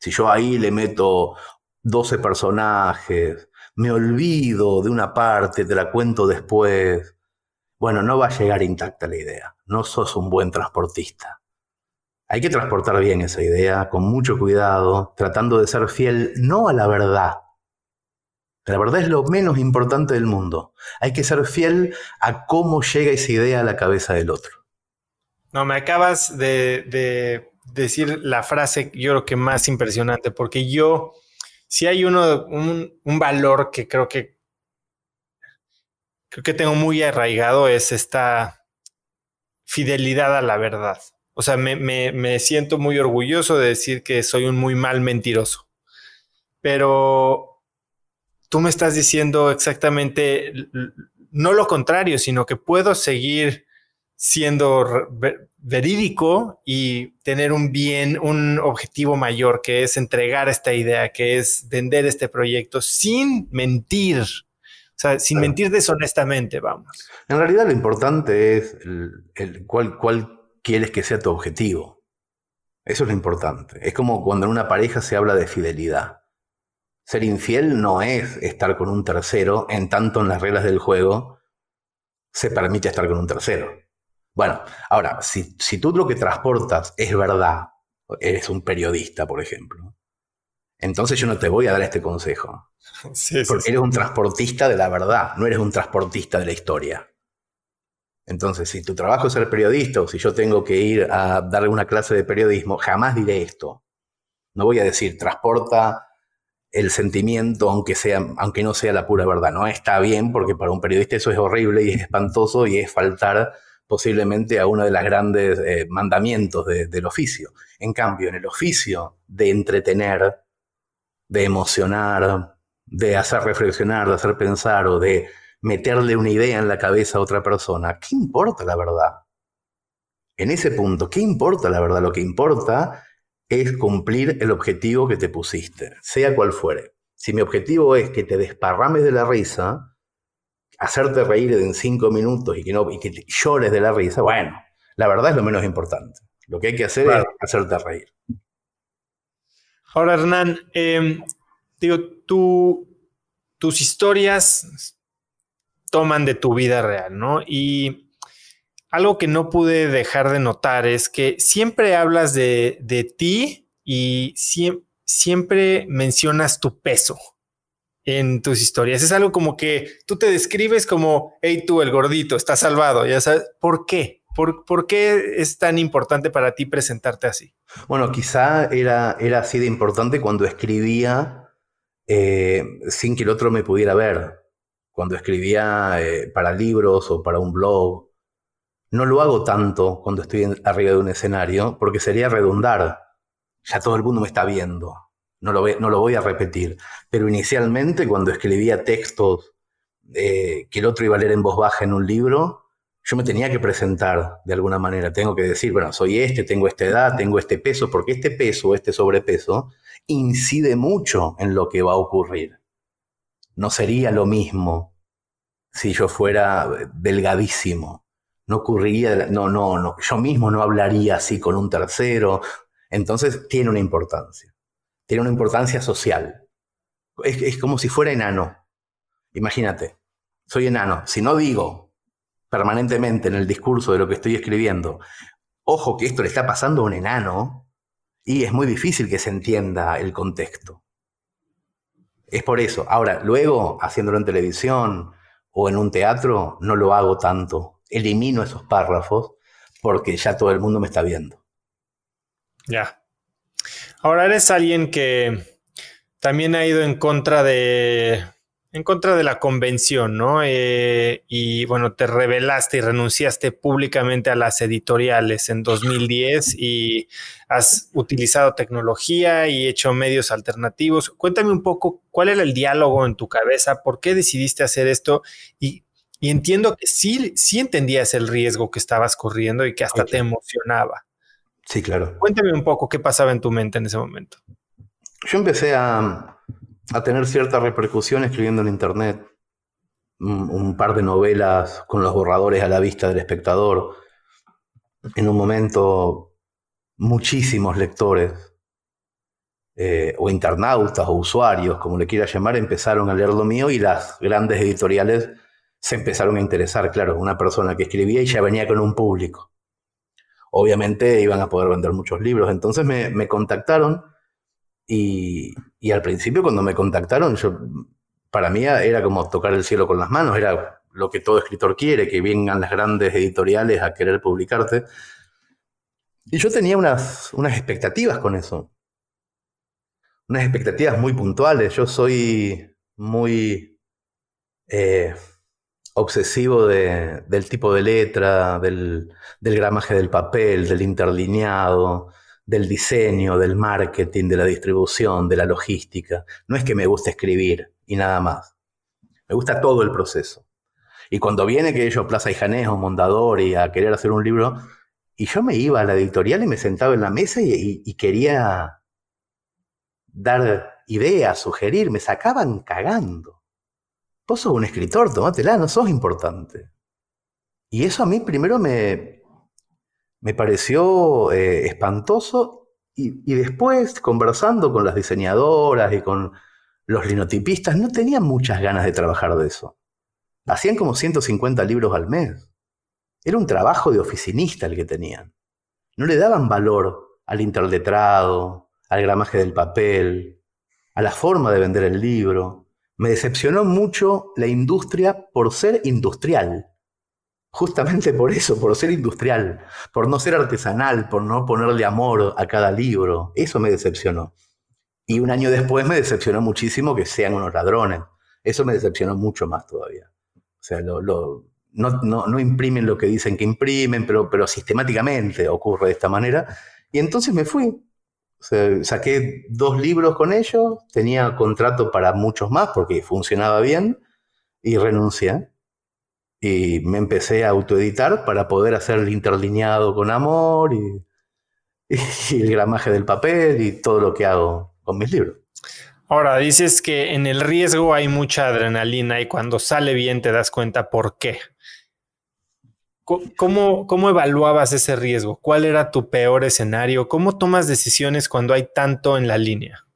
Si yo ahí le meto 12 personajes, me olvido de una parte, te la cuento después. Bueno, no va a llegar intacta la idea. No sos un buen transportista. Hay que transportar bien esa idea, con mucho cuidado, tratando de ser fiel no a la verdad. La verdad es lo menos importante del mundo. Hay que ser fiel a cómo llega esa idea a la cabeza del otro. No, me acabas de, decir la frase, yo creo que más impresionante, porque yo si hay uno, un, valor que creo que creo que tengo muy arraigado es esta fidelidad a la verdad. O sea, me, siento muy orgulloso de decir que soy un muy mal mentiroso. Pero tú me estás diciendo exactamente no lo contrario, sino que puedo seguir siendo verídico y tener un bien, un objetivo mayor, que es entregar esta idea, que es vender este proyecto sin mentir, o sea, sin mentir deshonestamente, vamos. En realidad lo importante es el, cuál quieres que sea tu objetivo. Eso es lo importante. Es como cuando en una pareja se habla de fidelidad. Ser infiel no es estar con un tercero, en tanto en las reglas del juego se permite estar con un tercero. Bueno, ahora, si, tú lo que transportas es verdad, eres un periodista, por ejemplo, entonces yo no te voy a dar este consejo. porque eres un transportista de la verdad, no eres un transportista de la historia. Entonces, si tu trabajo es ser periodista o si yo tengo que ir a darle una clase de periodismo, jamás diré esto. No voy a decir, transporta el sentimiento, aunque, sea, aunque no sea la pura verdad. No está bien, porque para un periodista eso es horrible y es espantoso y es faltar posiblemente a uno de los grandes eh, mandamientos del oficio. En cambio, en el oficio de entretener, de emocionar, de hacer reflexionar, de hacer pensar o de meterle una idea en la cabeza a otra persona, ¿qué importa la verdad? En ese punto, ¿qué importa la verdad? Lo que importa es cumplir el objetivo que te pusiste, sea cual fuere. Si mi objetivo es que te desparrames de la risa, hacerte reír en cinco minutos y que, no, y que llores de la risa, bueno, la verdad es lo menos importante. Lo que hay que hacer es hacerte reír. Ahora, Hernán, em, digo, tú, tus historias toman de tu vida real, ¿no? Y algo que no pude dejar de notar es que siempre hablas de, ti y siempre mencionas tu peso en tus historias. Es algo como que tú te describes como, hey tú, el gordito, está salvado, ya ¿por qué? ¿Por, qué es tan importante para ti presentarte así? Bueno, quizá era, era así de importante cuando escribía eh, sin que el otro me pudiera ver, cuando escribía eh, para libros o para un blog. No lo hago tanto cuando estoy arriba de un escenario porque sería redundar. Ya todo el mundo me está viendo no lo, voy a repetir, pero inicialmente cuando escribía textos eh, que el otro iba a leer en voz baja en un libro, yo me tenía que presentar de alguna manera, tengo que decir, bueno, soy este, tengo esta edad, tengo este peso, porque este peso, este sobrepeso, incide mucho en lo que va a ocurrir. No sería lo mismo si yo fuera delgadísimo. No ocurriría, no, no, no, yo mismo no hablaría así con un tercero. Entonces tiene una importancia tiene una importancia social. Es, como si fuera enano. Imagínate, soy enano. Si no digo permanentemente en el discurso de lo que estoy escribiendo, ojo que esto le está pasando a un enano, y es muy difícil que se entienda el contexto. Es por eso. Ahora, luego, haciéndolo en televisión o en un teatro, no lo hago tanto. Elimino esos párrafos porque ya todo el mundo me está viendo. Ya. Ahora eres alguien que también ha ido en contra de en contra de la convención, ¿no? Eh, y bueno, te rebelaste y renunciaste públicamente a las editoriales en 2010 y has utilizado tecnología y hecho medios alternativos. Cuéntame un poco cuál era el diálogo en tu cabeza, por qué decidiste hacer esto y, entiendo que sí, sí entendías el riesgo que estabas corriendo y que hasta te emocionaba. Sí, claro. Cuéntame un poco qué pasaba en tu mente en ese momento. Yo empecé a, tener cierta repercusión escribiendo en internet un, par de novelas con los borradores a la vista del espectador. En un momento, muchísimos lectores eh, o internautas o usuarios, como le quiera llamar, empezaron a leer lo mío y las grandes editoriales se empezaron a interesar. Claro, una persona que escribía y ya venía con un público obviamente iban a poder vender muchos libros. Entonces me, contactaron y, al principio cuando me contactaron, yo, para mí era como tocar el cielo con las manos, era lo que todo escritor quiere, que vengan las grandes editoriales a querer publicarte. Y yo tenía unas, unas expectativas con eso, unas expectativas muy puntuales. Yo soy muy... Eh, obsesivo del tipo de letra, del, gramaje del papel, del interlineado, del diseño, del marketing, de la distribución, de la logística. No es que me guste escribir y nada más. Me gusta todo el proceso. Y cuando viene que ellos, Plaza y Janés o Mondadori, a querer hacer un libro, y yo me iba a la editorial y me sentaba en la mesa y, y quería dar ideas, sugerir, me sacaban cagando Vos sos un escritor, tomátela, no sos importante. Y eso a mí primero me, me pareció eh, espantoso y, después, conversando con las diseñadoras y con los linotipistas, no tenían muchas ganas de trabajar de eso. Hacían como 150 libros al mes. Era un trabajo de oficinista el que tenían. No le daban valor al interletrado, al gramaje del papel, a la forma de vender el libro. Me decepcionó mucho la industria por ser industrial. Justamente por eso, por ser industrial, por no ser artesanal, por no ponerle amor a cada libro. Eso me decepcionó. Y un año después me decepcionó muchísimo que sean unos ladrones. Eso me decepcionó mucho más todavía. O sea, no, no, imprimen lo que dicen que imprimen, pero, pero sistemáticamente ocurre de esta manera. Y entonces me fui saqué dos libros con ellos, tenía contrato para muchos más porque funcionaba bien y renuncié. Y me empecé a autoeditar para poder hacer el interlineado con amor y el gramaje del papel y todo lo que hago con mis libros. Ahora, dices que en el riesgo hay mucha adrenalina y cuando sale bien te das cuenta por qué. ¿Cómo, ¿Cómo evaluabas ese riesgo? ¿Cuál era tu peor escenario? ¿Cómo tomas decisiones cuando hay tanto en la línea?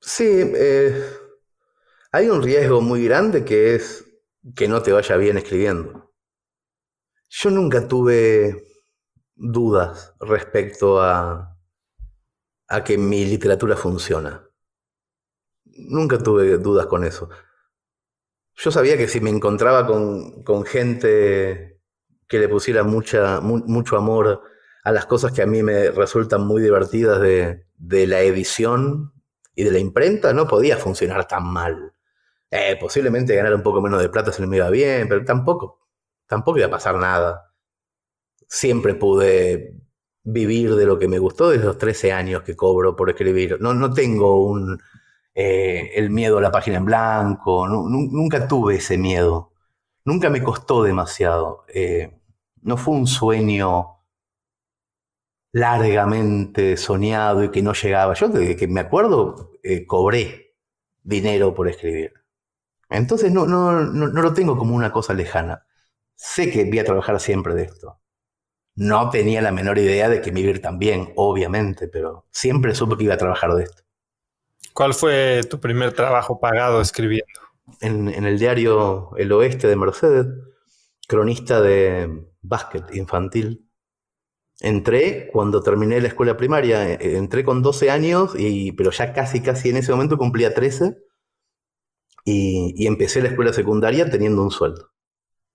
Sí, eh, hay un riesgo muy grande que es que no te vaya bien escribiendo. Yo nunca tuve dudas respecto a, a que mi literatura funciona. Nunca tuve dudas con eso. Yo sabía que si me encontraba con gente que le pusiera mucho amor a las cosas que a mí me resultan muy divertidas de, la edición y de la imprenta, no podía funcionar tan mal. Eh, posiblemente ganar un poco menos de plata si no me iba bien, pero tampoco, tampoco iba a pasar nada. Siempre pude vivir de lo que me gustó desde los 13 años que cobro por escribir. No, no tengo un, eh, el miedo a la página en blanco, nunca tuve ese miedo. Nunca me costó demasiado. Eh, no fue un sueño largamente soñado y que no llegaba. Yo desde que me acuerdo eh, cobré dinero por escribir. Entonces no, no, no, lo tengo como una cosa lejana. Sé que voy a trabajar siempre de esto. No tenía la menor idea de que vivir también, obviamente, pero siempre supe que iba a trabajar de esto. ¿Cuál fue tu primer trabajo pagado escribiendo? en el diario El Oeste de Mercedes, cronista de básquet infantil. Entré cuando terminé la escuela primaria, eh, eh, entré con 12 años, y, pero ya casi, casi en ese momento cumplía 13 y, y empecé la escuela secundaria teniendo un sueldo.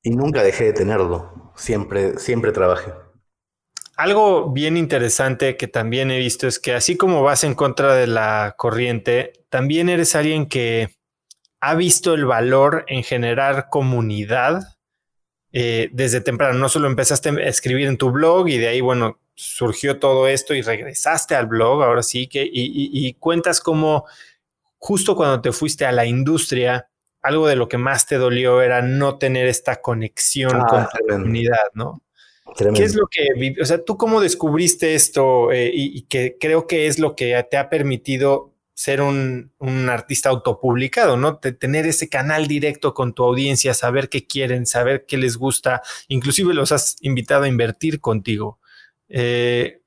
Y nunca dejé de tenerlo, siempre, siempre trabajé. Algo bien interesante que también he visto es que así como vas en contra de la corriente, también eres alguien que ha visto el valor en generar comunidad eh, desde temprano. No solo empezaste a escribir en tu blog y de ahí, bueno, surgió todo esto y regresaste al blog, ahora sí que, y, cuentas cómo justo cuando te fuiste a la industria, algo de lo que más te dolió era no tener esta conexión ah, con la comunidad, ¿no? ¿Qué es lo que, o sea, tú cómo descubriste esto eh, y que creo que es lo que te ha permitido ser un, artista autopublicado, ¿no? tener ese canal directo con tu audiencia, saber qué quieren, saber qué les gusta, inclusive los has invitado a invertir contigo. Eh,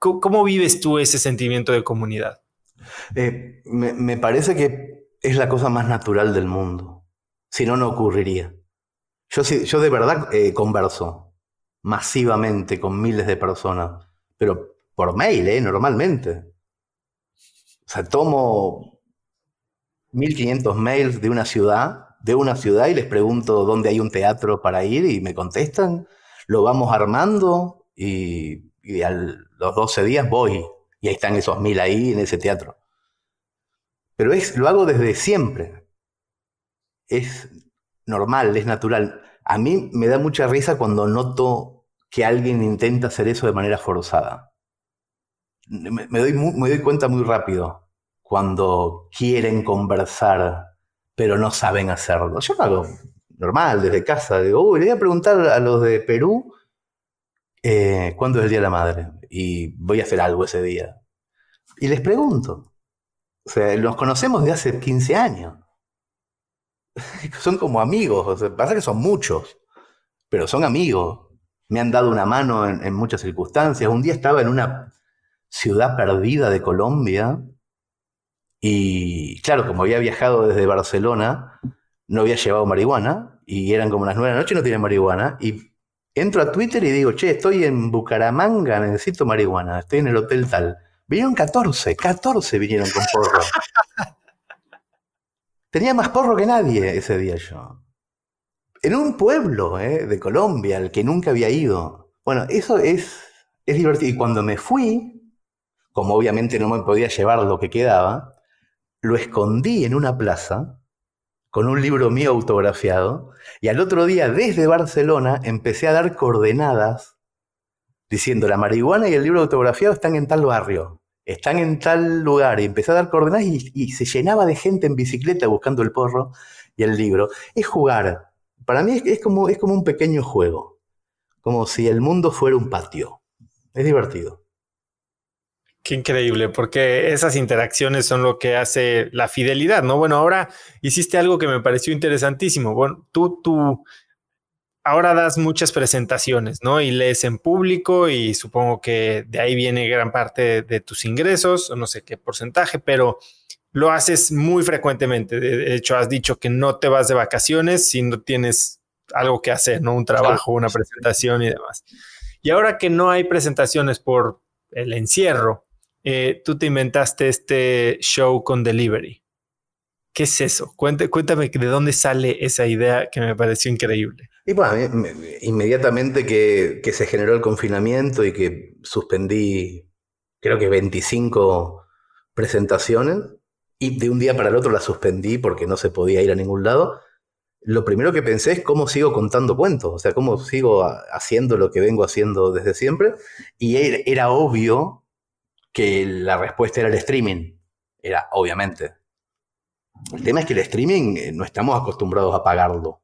¿cómo, vives tú ese sentimiento de comunidad? Eh, me, parece que es la cosa más natural del mundo, si no, no ocurriría. Yo, yo de verdad eh, converso masivamente con miles de personas, pero por mail, normalmente sea, tomo 1500 mails de una ciudad, de una ciudad y les pregunto dónde hay un teatro para ir y me contestan, lo vamos armando y, a los 12 días voy y ahí están esos mil ahí en ese teatro. Pero es, lo hago desde siempre. Es normal, es natural. A mí me da mucha risa cuando noto que alguien intenta hacer eso de manera forzada. doy, me doy cuenta muy rápido cuando quieren conversar, pero no saben hacerlo. Yo lo hago normal, desde casa. Digo, le voy a preguntar a los de Perú eh, cuándo es el Día de la Madre y voy a hacer algo ese día. Y les pregunto. O sea, los conocemos de hace 15 años. son como amigos. O sea, pasa que son muchos, pero son amigos. Me han dado una mano en muchas circunstancias. Un día estaba en una ciudad perdida de Colombia y claro, como había viajado desde Barcelona, no había llevado marihuana y eran como las nueve de la noche y no tenía marihuana. Y entro a Twitter y digo, che, estoy en Bucaramanga, necesito marihuana, estoy en el hotel tal. Vinieron 14, 14 vinieron con porro. Tenía más porro que nadie ese día yo. En un pueblo eh, de Colombia, al que nunca había ido. Bueno, eso es, es divertido. Y cuando me fui, como obviamente no me podía llevar lo que quedaba, lo escondí en una plaza con un libro mío autografiado y al otro día desde Barcelona empecé a dar coordenadas diciendo la marihuana y el libro autografiado están en tal barrio, están en tal lugar y empecé a dar coordenadas y, se llenaba de gente en bicicleta buscando el porro y el libro. Es jugar, para mí es, como, es como un pequeño juego, como si el mundo fuera un patio. Es divertido. Qué increíble, porque esas interacciones son lo que hace la fidelidad, ¿no? Bueno, ahora hiciste algo que me pareció interesantísimo. Bueno, tú, tú, ahora das muchas presentaciones, ¿no? Y lees en público y supongo que de ahí viene gran parte de, tus ingresos, o no sé qué porcentaje, pero lo haces muy frecuentemente. De hecho, has dicho que no te vas de vacaciones si no tienes algo que hacer, ¿no? Un trabajo, una presentación y demás. Y ahora que no hay presentaciones por el encierro, eh, tú te inventaste este show con delivery. ¿Qué es eso? Cuéntame, cuéntame de dónde sale esa idea que me pareció increíble. Y inmediatamente que, se generó el confinamiento y que suspendí, creo que 25 presentaciones, y de un día para el otro las suspendí porque no se podía ir a ningún lado, lo primero que pensé es cómo sigo contando cuentos, o sea, cómo sigo haciendo lo que vengo haciendo desde siempre, y era, era obvio que la respuesta era el streaming. Era, obviamente. El tema es que el streaming eh, no estamos acostumbrados a pagarlo.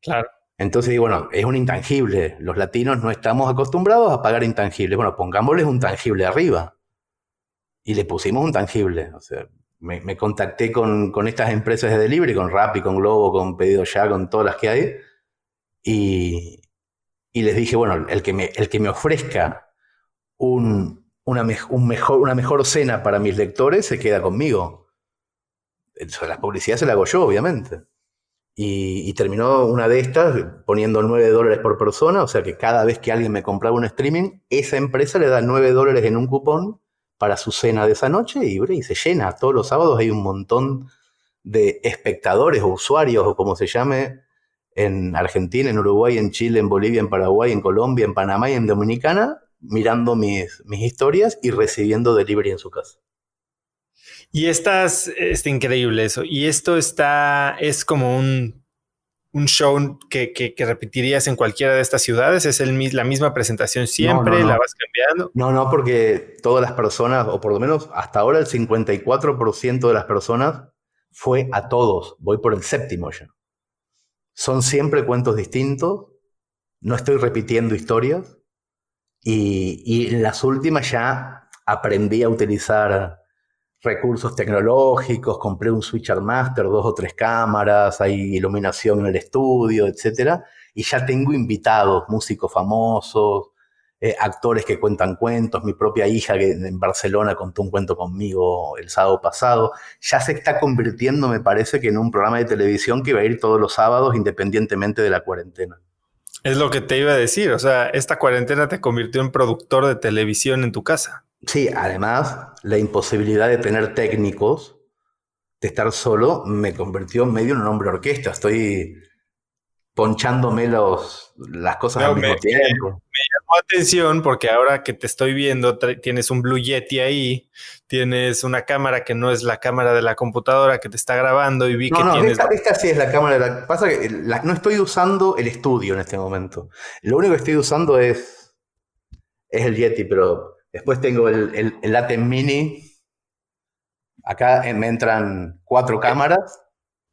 Claro. Entonces, bueno, es un intangible. Los latinos no estamos acostumbrados a pagar intangibles. Bueno, pongámosles un tangible arriba. Y le pusimos un tangible. O sea, me, contacté con, estas empresas de delivery, con Rappi, con Globo, con Pedido Ya, con todas las que hay. Y, les dije, bueno, el que el que me ofrezca un, una, mejor, una mejor cena para mis lectores se queda conmigo. Las publicidades se las hago yo, obviamente. Y, terminó una de estas poniendo 9 dólares por persona, o sea que cada vez que alguien me compraba un streaming, esa empresa le da 9 dólares en un cupón para su cena de esa noche y, y se llena. Todos los sábados hay un montón de espectadores o usuarios o como se llame en Argentina, en Uruguay, en Chile, en Bolivia, en Paraguay, en Colombia, en Panamá y en Dominicana mirando mis, mis historias y recibiendo delivery en su casa. Y estas, ...es este, increíble eso. Y esto está, es como un, un show que, que, repetirías en cualquiera de estas ciudades. Es el, la misma presentación siempre, la vas cambiando. No, no, porque todas las personas, o por lo menos hasta ahora el 54% de las personas fue a todos. Voy por el séptimo ya. Son siempre cuentos distintos. No estoy repitiendo historias. Y, en las últimas ya aprendí a utilizar recursos tecnológicos, compré un Switcher Master, dos o tres cámaras, hay iluminación en el estudio, etc. Y ya tengo invitados, músicos famosos, eh, actores que cuentan cuentos, mi propia hija que en Barcelona contó un cuento conmigo el sábado pasado. Ya se está convirtiendo, me parece, que en un programa de televisión que va a ir todos los sábados independientemente de la cuarentena. Es lo que te iba a decir, o sea, esta cuarentena te convirtió en productor de televisión en tu casa. Sí, además, la imposibilidad de tener técnicos, de estar solo, me convirtió en medio en un hombre orquesta. Estoy ponchándome los, las cosas al mismo tiempo atención porque ahora que te estoy viendo, tienes un Blue Yeti ahí, tienes una cámara que no es la cámara de la computadora que te está grabando y vi que no, tienes. Esta, sí es la cámara. la, pasa que no estoy usando el estudio en este momento. Lo único que estoy usando es, es el Yeti, pero después tengo el, Atem Mini. Acá me entran cuatro cámaras.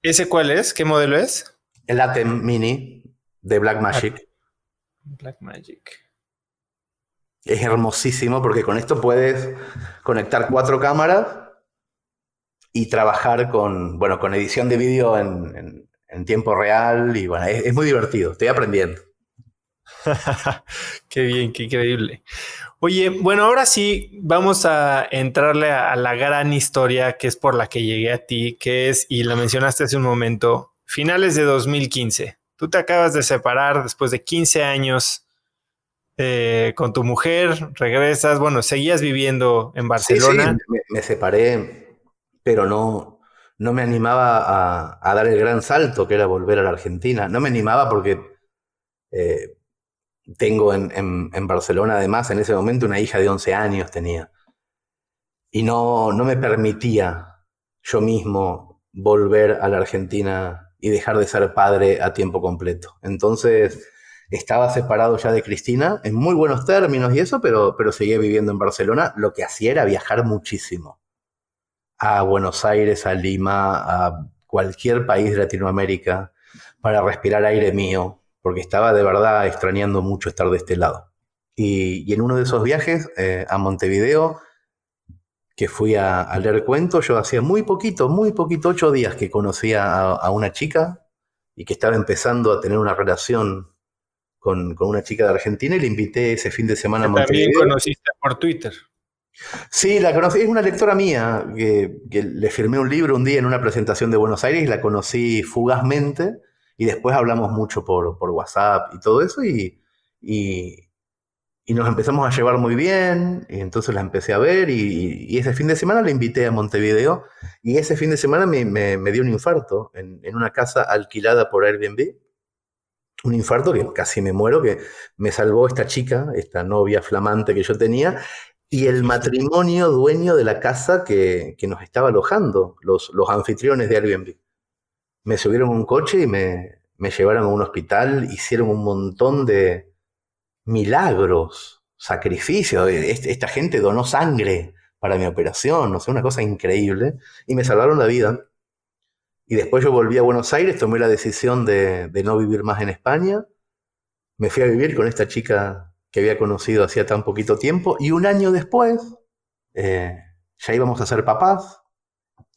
¿Ese cuál es? ¿Qué modelo es? El Atem Mini de Blackmagic. Blackmagic es hermosísimo porque con esto puedes conectar cuatro cámaras y trabajar con, bueno, con edición de vídeo en, tiempo real y bueno, es, muy divertido, estoy aprendiendo. qué bien, qué increíble. Oye, bueno, ahora sí vamos a entrarle a, la gran historia que es por la que llegué a ti, que es, y la mencionaste hace un momento, finales de 2015. Tú te acabas de separar después de 15 años eh, con tu mujer, regresas, bueno, seguías viviendo en Barcelona. me, separé, pero no, no me animaba a, dar el gran salto que era volver a la Argentina. No me animaba porque eh, tengo en, Barcelona, además, en ese momento una hija de 11 años tenía. Y no, no me permitía yo mismo volver a la Argentina y dejar de ser padre a tiempo completo. Entonces, estaba separado ya de Cristina, en muy buenos términos y eso, pero, pero seguía viviendo en Barcelona. Lo que hacía era viajar muchísimo a Buenos Aires, a Lima, a cualquier país de Latinoamérica, para respirar aire mío, porque estaba de verdad extrañando mucho estar de este lado. Y, en uno de esos viajes eh, a Montevideo, que fui a, leer cuentos, yo hacía muy poquito, muy poquito, ocho días que conocía a una chica y que estaba empezando a tener una relación con, con, una chica de Argentina y le invité ese fin de semana a Montevideo. También conociste por Twitter. Sí, la conocí, es una lectora mía, que, le firmé un libro un día en una presentación de Buenos Aires y la conocí fugazmente y después hablamos mucho por, por WhatsApp y todo eso y, y, nos empezamos a llevar muy bien y entonces la empecé a ver y, ese fin de semana la invité a Montevideo y ese fin de semana me, me, me dio un infarto en, en una casa alquilada por Airbnb un infarto que casi me muero, que me salvó esta chica, esta novia flamante que yo tenía, y el matrimonio dueño de la casa que, que nos estaba alojando, los, los, anfitriones de Airbnb. Me subieron un coche y me, me llevaron a un hospital, hicieron un montón de milagros, sacrificios. Eh, esta gente donó sangre para mi operación, no sé, sea, una cosa increíble, y me salvaron la vida. Y después yo volví a Buenos Aires, tomé la decisión de, no vivir más en España. Me fui a vivir con esta chica que había conocido hacía tan poquito tiempo y un año después eh, ya íbamos a ser papás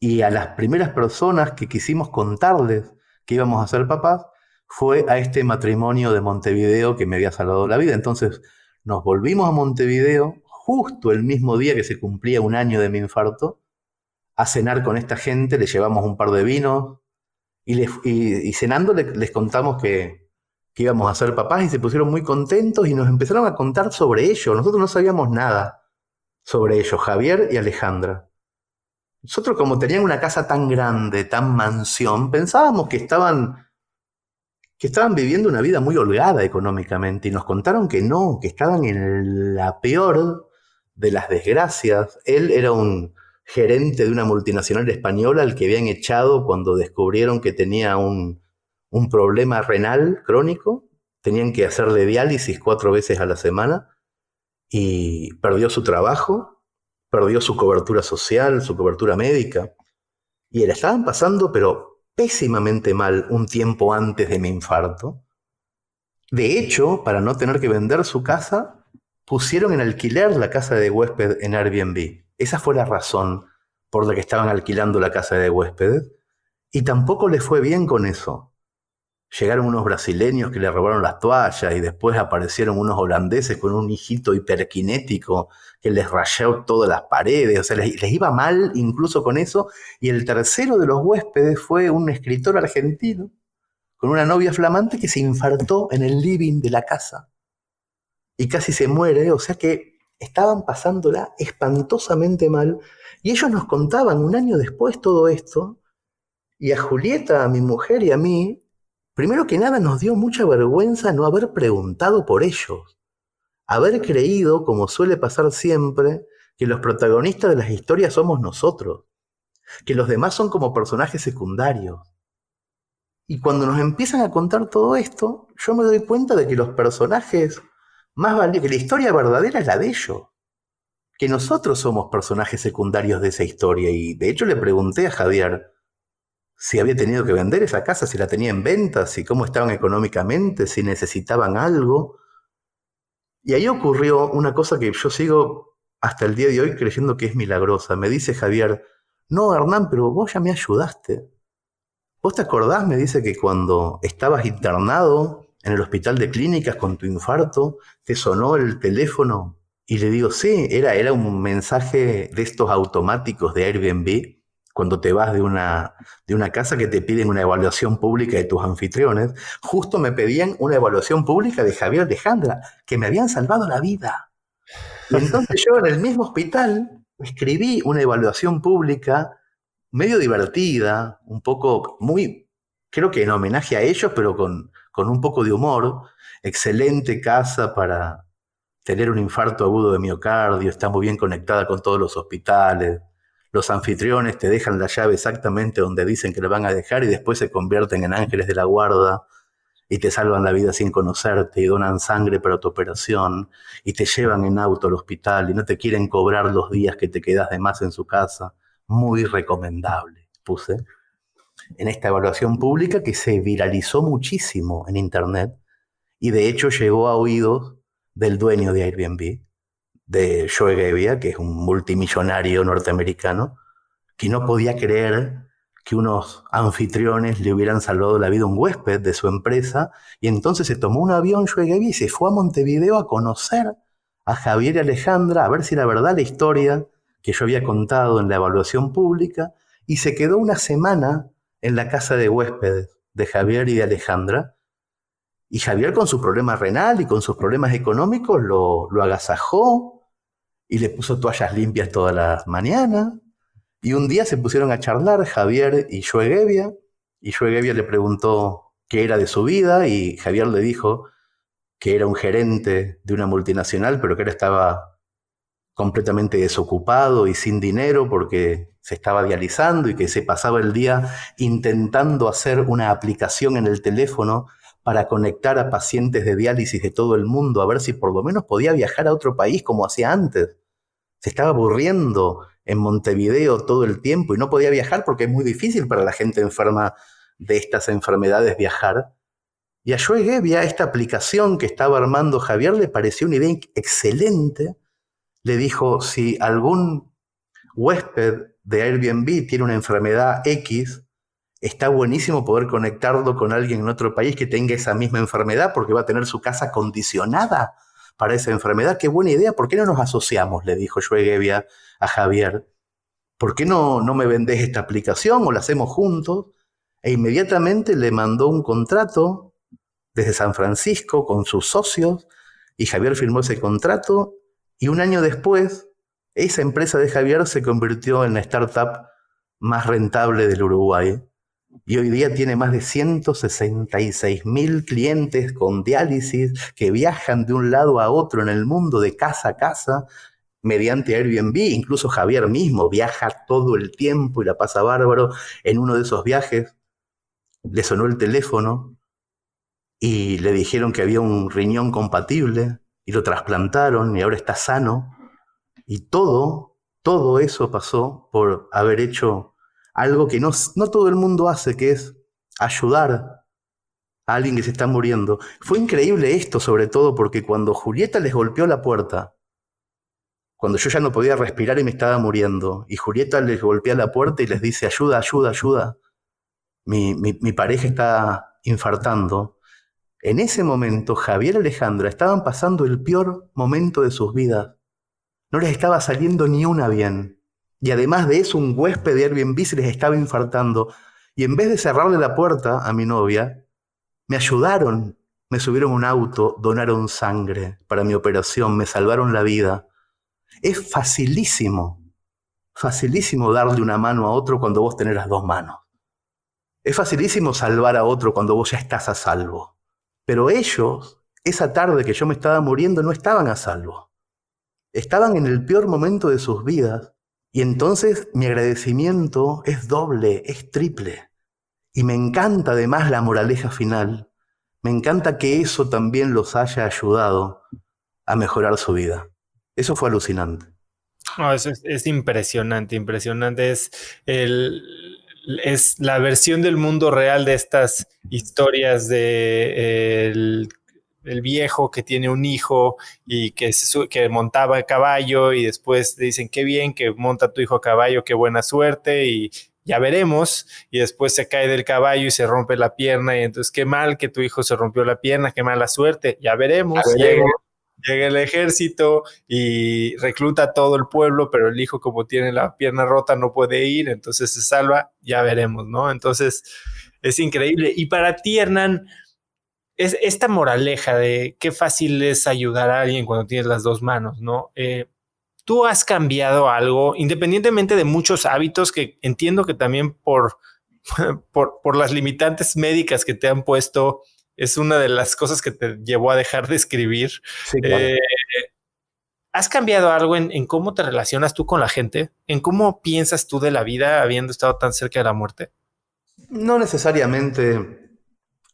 y a las primeras personas que quisimos contarles que íbamos a ser papás fue a este matrimonio de Montevideo que me había salvado la vida. Entonces nos volvimos a Montevideo justo el mismo día que se cumplía un año de mi infarto a cenar con esta gente, le llevamos un par de vinos y, cenando les, contamos que, íbamos a ser papás y se pusieron muy contentos y nos empezaron a contar sobre ellos. Nosotros no sabíamos nada sobre ellos, Javier y Alejandra. Nosotros como tenían una casa tan grande, tan mansión, pensábamos que estaban que estaban viviendo una vida muy holgada económicamente y nos contaron que no, que estaban en la peor de las desgracias. Él era un, gerente de una multinacional española al que habían echado cuando descubrieron que tenía un, problema renal crónico, tenían que hacerle diálisis cuatro veces a la semana y perdió su trabajo, perdió su cobertura social, su cobertura médica y la estaban pasando pero pésimamente mal un tiempo antes de mi infarto. De hecho, para no tener que vender su casa, pusieron en alquiler la casa de huésped en Airbnb. Esa fue la razón por la que estaban alquilando la casa de huésped. Y tampoco les fue bien con eso. Llegaron unos brasileños que le robaron las toallas y después aparecieron unos holandeses con un hijito hiperquinético que les rayó todas las paredes. O sea, les iba mal incluso con eso. Y el tercero de los huéspedes fue un escritor argentino con una novia flamante que se infartó en el living de la casa y casi se muere, o sea que estaban pasándola espantosamente mal, y ellos nos contaban un año después todo esto, y a Julieta, a mi mujer y a mí, primero que nada nos dio mucha vergüenza no haber preguntado por ellos, haber creído, como suele pasar siempre, que los protagonistas de las historias somos nosotros, que los demás son como personajes secundarios. Y cuando nos empiezan a contar todo esto, yo me doy cuenta de que los personajes más vale que la historia verdadera es la de ellos, que nosotros somos personajes secundarios de esa historia. Y de hecho le pregunté a Javier si había tenido que vender esa casa, si la tenía en venta, si cómo estaban económicamente, si necesitaban algo. Y ahí ocurrió una cosa que yo sigo hasta el día de hoy creyendo que es milagrosa. Me dice Javier, no, Hernán, pero vos ya me ayudaste. ¿Vos te acordás? Me dice que cuando estabas internado en el hospital de clínicas con tu infarto? ¿Te sonó el teléfono? Y le digo, sí, era, era un mensaje de estos automáticos de Airbnb cuando te vas de una, de una casa que te piden una evaluación pública de tus anfitriones. Justo me pedían una evaluación pública de Javier Alejandra, que me habían salvado la vida. entonces yo en el mismo hospital escribí una evaluación pública medio divertida, un poco muy, creo que en homenaje a ellos, pero con, con un poco de humor, excelente casa para tener un infarto agudo de miocardio, está muy bien conectada con todos los hospitales, los anfitriones te dejan la llave exactamente donde dicen que la van a dejar y después se convierten en ángeles de la guarda y te salvan la vida sin conocerte y donan sangre para tu operación y te llevan en auto al hospital y no te quieren cobrar los días que te quedas de más en su casa. Muy recomendable, puse en esta evaluación pública que se viralizó muchísimo en Internet y de hecho llegó a oídos del dueño de Airbnb, de Joe Gevia, que es un multimillonario norteamericano, que no podía creer que unos anfitriones le hubieran salvado la vida a un huésped de su empresa, y entonces se tomó un avión Joe Gevia y se fue a Montevideo a conocer a Javier y Alejandra, a ver si era verdad la historia que yo había contado en la evaluación pública, y se quedó una semana en la casa de huéspedes de Javier y de Alejandra. Y Javier con su problema renal y con sus problemas económicos lo, agasajó y le puso toallas limpias todas las mañanas. Y un día se pusieron a charlar Javier y Joe Y Joe le preguntó qué era de su vida y Javier le dijo que era un gerente de una multinacional, pero que él estaba completamente desocupado y sin dinero porque se estaba dializando y que se pasaba el día intentando hacer una aplicación en el teléfono para conectar a pacientes de diálisis de todo el mundo, a ver si por lo menos podía viajar a otro país como hacía antes. Se estaba aburriendo en Montevideo todo el tiempo y no podía viajar porque es muy difícil para la gente enferma de estas enfermedades viajar. Y a vi a esta aplicación que estaba armando Javier, le pareció una idea excelente. Le dijo, si algún huésped de Airbnb tiene una enfermedad X, está buenísimo poder conectarlo con alguien en otro país que tenga esa misma enfermedad porque va a tener su casa condicionada para esa enfermedad. Qué buena idea, ¿por qué no nos asociamos? Le dijo Schwegebia a Javier. ¿Por qué no, no me vendés esta aplicación o la hacemos juntos? E inmediatamente le mandó un contrato desde San Francisco con sus socios y Javier firmó ese contrato y un año después esa empresa de Javier se convirtió en la startup más rentable del Uruguay y hoy día tiene más de 166 mil clientes con diálisis que viajan de un lado a otro en el mundo de casa a casa mediante Airbnb. Incluso Javier mismo viaja todo el tiempo y la pasa bárbaro. En uno de esos viajes le sonó el teléfono y le dijeron que había un riñón compatible y lo trasplantaron y ahora está sano y todo, todo eso pasó por haber hecho algo que no, todo el mundo hace, que es ayudar a alguien que se está muriendo. Fue increíble esto, sobre todo porque cuando Julieta les golpeó la puerta, cuando yo ya no podía respirar y me estaba muriendo, y Julieta les golpea la puerta y les dice, ayuda, ayuda, ayuda, mi, mi pareja está infartando, en ese momento Javier y Alejandra estaban pasando el peor momento de sus vidas. No les estaba saliendo ni una bien. Y además de eso, un huésped de Airbnb se les estaba infartando. Y en vez de cerrarle la puerta a mi novia, me ayudaron. Me subieron un auto, donaron sangre para mi operación, me salvaron la vida. Es facilísimo, facilísimo darle una mano a otro cuando vos tenés las dos manos. Es facilísimo salvar a otro cuando vos ya estás a salvo. Pero ellos, esa tarde que yo me estaba muriendo, no estaban a salvo. Estaban en el peor momento de sus vidas y entonces mi agradecimiento es doble, es triple. Y me encanta además la moraleja final. Me encanta que eso también los haya ayudado a mejorar su vida. Eso fue alucinante. es, impresionante, impresionante. Es, es la versión del mundo real de estas historias de el viejo que tiene un hijo y que, que montaba a caballo y después dicen, qué bien que monta tu hijo a caballo, qué buena suerte y ya veremos, y después se cae del caballo y se rompe la pierna, y entonces qué mal que tu hijo se rompió la pierna, qué mala suerte, ya veremos, Llega, el ejército y recluta a todo el pueblo, pero el hijo como tiene la pierna rota no puede ir, entonces se salva, ya veremos, ¿no? Entonces es increíble. Y para Tiernan es esta moraleja de qué fácil es ayudar a alguien cuando tienes las dos manos, ¿no? Eh, tú has cambiado algo, independientemente de muchos hábitos que entiendo que también por, por, por las limitantes médicas que te han puesto, es una de las cosas que te llevó a dejar de escribir. Eh, ¿Has cambiado algo en, en, cómo te relacionas tú con la gente? ¿En cómo piensas tú de la vida habiendo estado tan cerca de la muerte? No necesariamente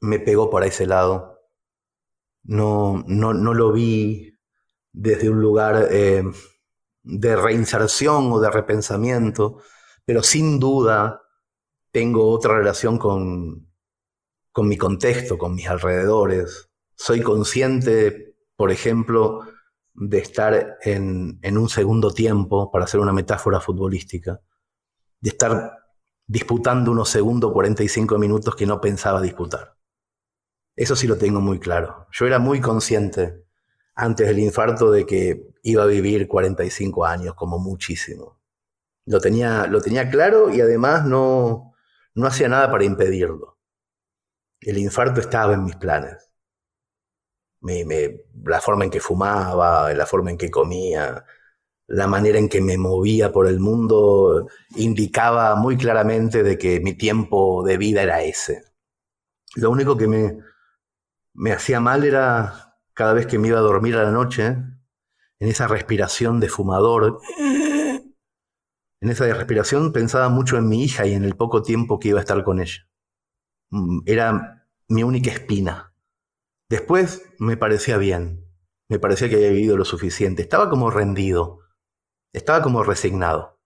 me pegó para ese lado. No, no, lo vi desde un lugar eh, de reinserción o de repensamiento, pero sin duda tengo otra relación con, con mi contexto, con mis alrededores. Soy consciente, por ejemplo, de estar en, en, un segundo tiempo, para hacer una metáfora futbolística, de estar disputando unos segundos 45 minutos que no pensaba disputar. Eso sí lo tengo muy claro. Yo era muy consciente antes del infarto de que iba a vivir 45 años, como muchísimo. Lo tenía, lo tenía claro y además no, no hacía nada para impedirlo. El infarto estaba en mis planes. la forma en que fumaba, la forma en que comía, la manera en que me movía por el mundo indicaba muy claramente de que mi tiempo de vida era ese. Lo único que me, me hacía mal era cada vez que me iba a dormir a la noche, ¿eh? en esa respiración de fumador. En esa respiración pensaba mucho en mi hija y en el poco tiempo que iba a estar con ella. Mm, era mi única espina. Después me parecía bien, me parecía que había vivido lo suficiente. Estaba como rendido, estaba como resignado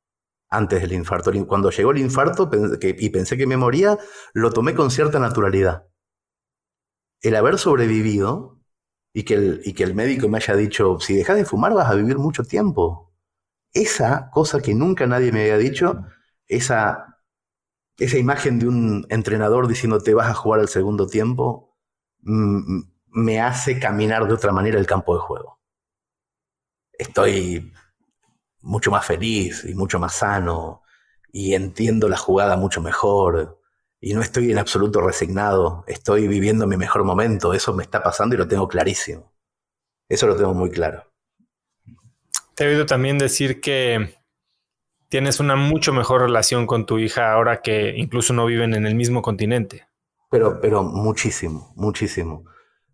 antes del infarto. Cuando llegó el infarto y pensé que me moría, lo tomé con cierta naturalidad el haber sobrevivido y que el, médico me haya dicho, si dejas de fumar vas a vivir mucho tiempo. Esa cosa que nunca nadie me había dicho, esa, esa imagen de un entrenador diciéndote vas a jugar al segundo tiempo, mm, me hace caminar de otra manera el campo de juego. Estoy mucho más feliz y mucho más sano y entiendo la jugada mucho mejor y no estoy en absoluto resignado, estoy viviendo mi mejor momento, eso me está pasando y lo tengo clarísimo. Eso lo tengo muy claro. Te he oído también decir que tienes una mucho mejor relación con tu hija ahora que incluso no viven en el mismo continente. Pero, pero muchísimo, muchísimo.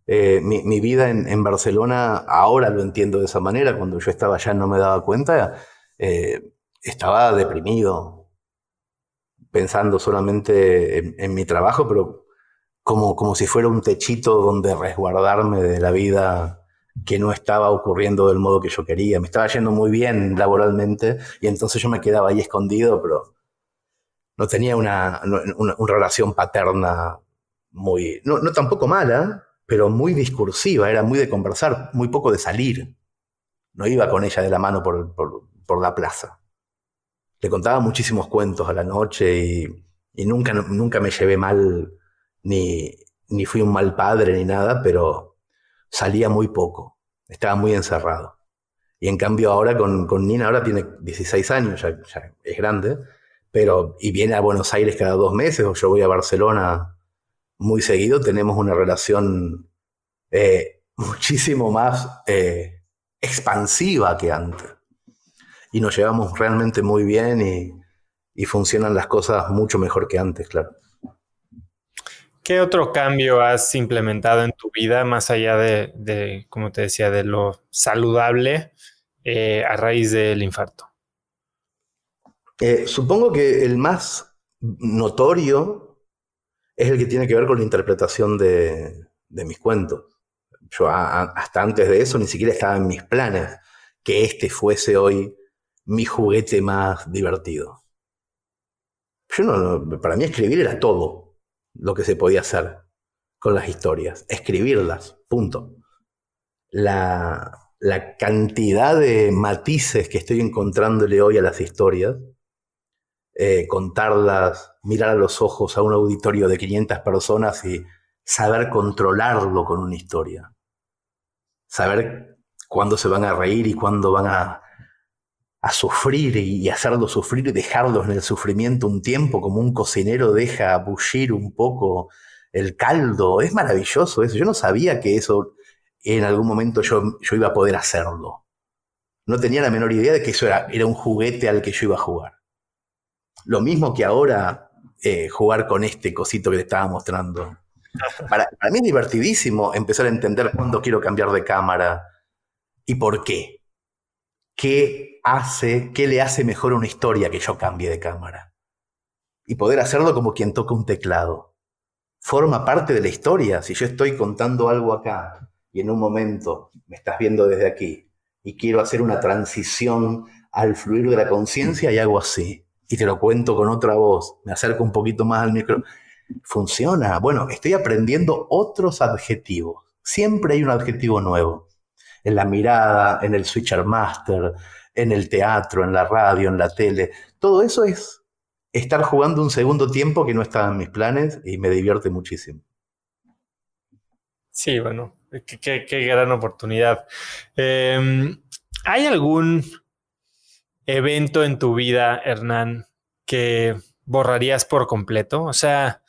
Eh, mi, vida en, Barcelona ahora lo entiendo de esa manera. Cuando yo estaba allá no me daba cuenta. Eh, estaba deprimido, pensando solamente en, mi trabajo, pero como, como, si fuera un techito donde resguardarme de la vida que no estaba ocurriendo del modo que yo quería. Me estaba yendo muy bien laboralmente y entonces yo me quedaba ahí escondido, pero no tenía una, relación paterna muy, no, tampoco mala, pero muy discursiva, era muy de conversar, muy poco de salir. No iba con ella de la mano por la plaza le contaba muchísimos cuentos a la noche y, nunca, nunca me llevé mal, ni, ni fui un mal padre ni nada, pero salía muy poco, estaba muy encerrado. Y en cambio ahora con, Nina, ahora tiene 16 años, ya, es grande, pero y viene a Buenos Aires cada dos meses o yo voy a Barcelona muy seguido, tenemos una relación eh, muchísimo más eh, expansiva que antes y nos llevamos realmente muy bien y, funcionan las cosas mucho mejor que antes, claro. ¿Qué otro cambio has implementado en tu vida más allá de, como te decía, de lo saludable eh, a raíz del infarto? Eh, supongo que el más notorio es el que tiene que ver con la interpretación de, mis cuentos. Yo hasta antes de eso ni siquiera estaba en mis planes que este fuese hoy mi juguete más divertido. Yo para mí escribir era todo lo que se podía hacer con las historias, escribirlas, punto. La, cantidad de matices que estoy encontrándole hoy a las historias, eh, contarlas, mirar a los ojos a un auditorio de 500 personas y saber controlarlo con una historia, saber cuándo se van a reír y cuándo van a a sufrir y hacerlo sufrir y dejarlos en el sufrimiento un tiempo, como un cocinero deja bullir un poco el caldo. Es maravilloso eso. Yo no sabía que eso en algún momento yo, yo iba a poder hacerlo. No tenía la menor idea de que eso era, era un juguete al que yo iba a jugar. Lo mismo que ahora eh, jugar con este cosito que le estaba mostrando. Para, para mí es divertidísimo empezar a entender cuándo quiero cambiar de cámara y por qué qué hace, qué le hace mejor a una historia que yo cambie de cámara. Y poder hacerlo como quien toca un teclado. Forma parte de la historia. Si yo estoy contando algo acá y en un momento me estás viendo desde aquí y quiero hacer una transición al fluir de la conciencia y hago así. Y te lo cuento con otra voz. Me acerco un poquito más al micro. Funciona. Bueno, estoy aprendiendo otros adjetivos. Siempre hay un adjetivo nuevo en la mirada, en el switcher master, en el teatro, en la radio, en la tele. Todo eso es estar jugando un segundo tiempo que no estaba en mis planes y me divierte muchísimo. Sí, bueno, qué, gran oportunidad. Em, ¿Hay algún evento en tu vida, Hernán, que borrarías por completo? O sea,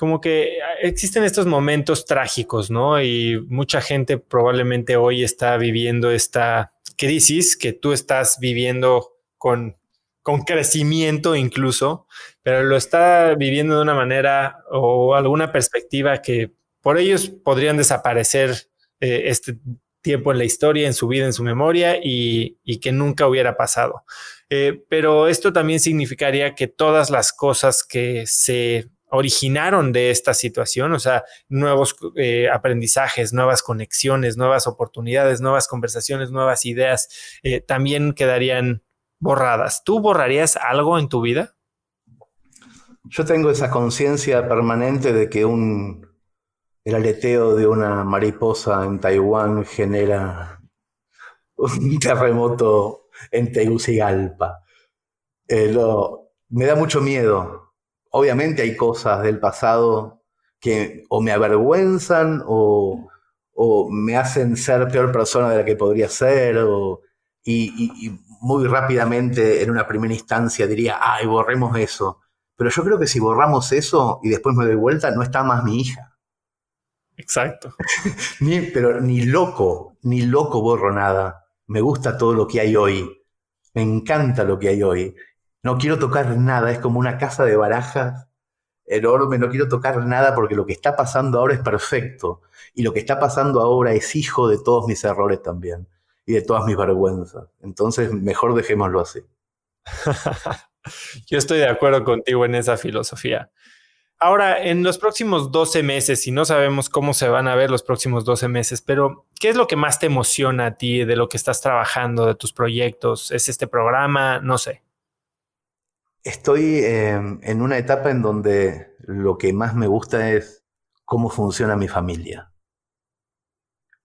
como que eh, existen estos momentos trágicos, ¿no? Y mucha gente probablemente hoy está viviendo esta crisis que tú estás viviendo con, con crecimiento incluso, pero lo está viviendo de una manera o alguna perspectiva que por ellos podrían desaparecer eh, este tiempo en la historia, en su vida, en su memoria y, que nunca hubiera pasado. Eh, pero esto también significaría que todas las cosas que se originaron de esta situación, o sea, nuevos eh, aprendizajes, nuevas conexiones, nuevas oportunidades, nuevas conversaciones, nuevas ideas, eh, también quedarían borradas. ¿Tú borrarías algo en tu vida? Yo tengo esa conciencia permanente de que un, el aleteo de una mariposa en Taiwán genera un terremoto en Tegucigalpa. Eh, me da mucho miedo obviamente hay cosas del pasado que o me avergüenzan o, me hacen ser peor persona de la que podría ser, y, muy rápidamente en una primera instancia diría, ay, borremos eso. Pero yo creo que si borramos eso y después me doy vuelta, no está más mi hija. Exacto. pero ni loco, ni loco borro nada. Me gusta todo lo que hay hoy. Me encanta lo que hay hoy. No quiero tocar nada, es como una casa de barajas enorme, no quiero tocar nada porque lo que está pasando ahora es perfecto y lo que está pasando ahora es hijo de todos mis errores también y de todas mis vergüenzas. Entonces, mejor dejémoslo así. Yo estoy de acuerdo contigo en esa filosofía. Ahora, en los próximos 12 meses, y no sabemos cómo se van a ver los próximos 12 meses, pero ¿qué es lo que más te emociona a ti de lo que estás trabajando, de tus proyectos? ¿Es este programa? No sé. Estoy em, en una etapa en donde lo que más me gusta es cómo funciona mi familia.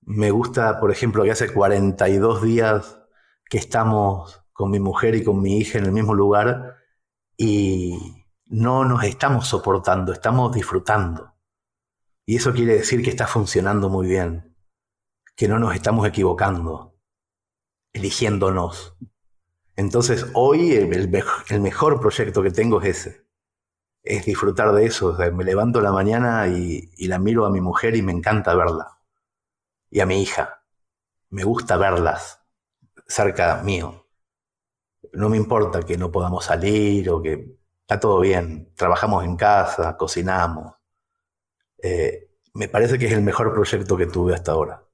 Me gusta, por ejemplo, que hace 42 días que estamos con mi mujer y con mi hija en el mismo lugar y no nos estamos soportando, estamos disfrutando. Y eso quiere decir que está funcionando muy bien, que no nos estamos equivocando, eligiéndonos. Entonces hoy el, mejor proyecto que tengo es ese, es disfrutar de eso. me levanto la mañana y, la miro a mi mujer y me encanta verla. Y a mi hija. Me gusta verlas cerca mío. No me importa que no podamos salir o que está todo bien. Trabajamos en casa, cocinamos. Eh, me parece que es el mejor proyecto que tuve hasta ahora.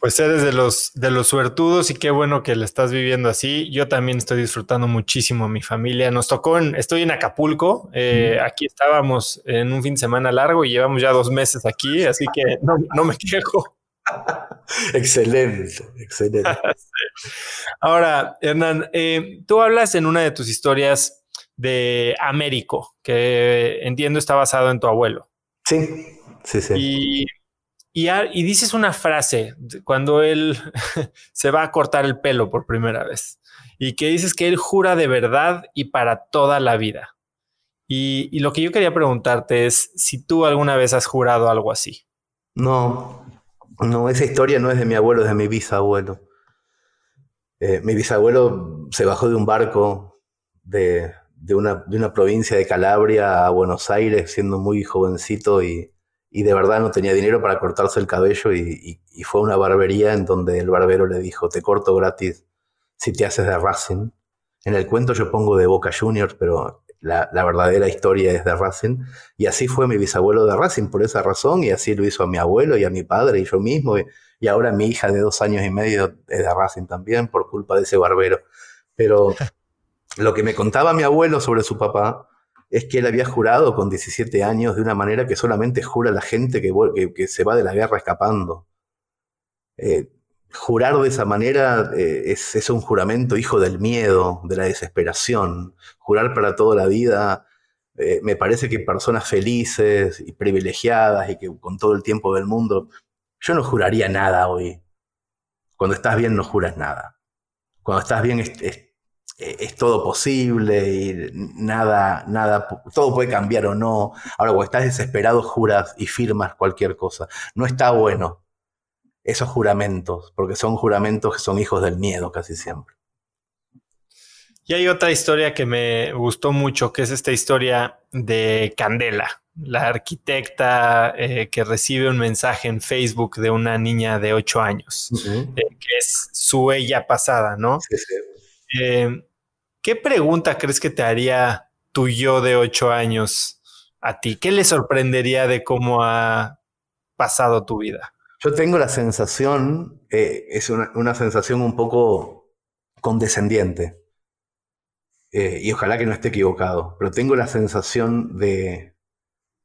Pues eres de los, de los suertudos y qué bueno que le estás viviendo así. Yo también estoy disfrutando muchísimo a mi familia. Nos tocó, en, estoy en Acapulco, eh, aquí estábamos en un fin de semana largo y llevamos ya dos meses aquí, así que no, me quejo. excelente, excelente. Ahora, Hernán, eh, tú hablas en una de tus historias de Américo, que entiendo está basado en tu abuelo. Sí, sí, sí y, dices una frase cuando él se va a cortar el pelo por primera vez y que dices que él jura de verdad y para toda la vida. Y, lo que yo quería preguntarte es si tú alguna vez has jurado algo así. No, no, esa historia no es de mi abuelo, es de mi bisabuelo. Eh, mi bisabuelo se bajó de un barco de, una, provincia de Calabria a Buenos Aires siendo muy jovencito y y de verdad no tenía dinero para cortarse el cabello y, fue a una barbería en donde el barbero le dijo, te corto gratis si te haces de Racing. En el cuento yo pongo de Boca Juniors, pero la, verdadera historia es de Racing. Y así fue mi bisabuelo de Racing por esa razón y así lo hizo a mi abuelo y a mi padre y yo mismo. Y, y ahora mi hija de dos años y medio es de Racing también por culpa de ese barbero. Pero lo que me contaba mi abuelo sobre su papá es que él había jurado con 17 años de una manera que solamente jura la gente que, se va de la guerra escapando. Eh, jurar de esa manera eh, es, un juramento hijo del miedo, de la desesperación. Jurar para toda la vida, eh, me parece que personas felices y privilegiadas y que con todo el tiempo del mundo, yo no juraría nada hoy. Cuando estás bien no juras nada. Cuando estás bien eh, es todo posible y nada, nada, todo puede cambiar o no. Ahora, cuando estás desesperado, juras y firmas cualquier cosa. No está bueno esos juramentos, porque son juramentos que son hijos del miedo casi siempre. Y hay otra historia que me gustó mucho, que es esta historia de Candela, la arquitecta eh, que recibe un mensaje en Facebook de una niña de 8 años, eh, que es su ella pasada, ¿no? Sí, sí. ¿qué pregunta crees que te haría tu yo de ocho años a ti? ¿Qué le sorprendería de cómo ha pasado tu vida? Yo tengo la sensación, eh, es una, sensación un poco condescendiente, eh, y ojalá que no esté equivocado, pero tengo la sensación de,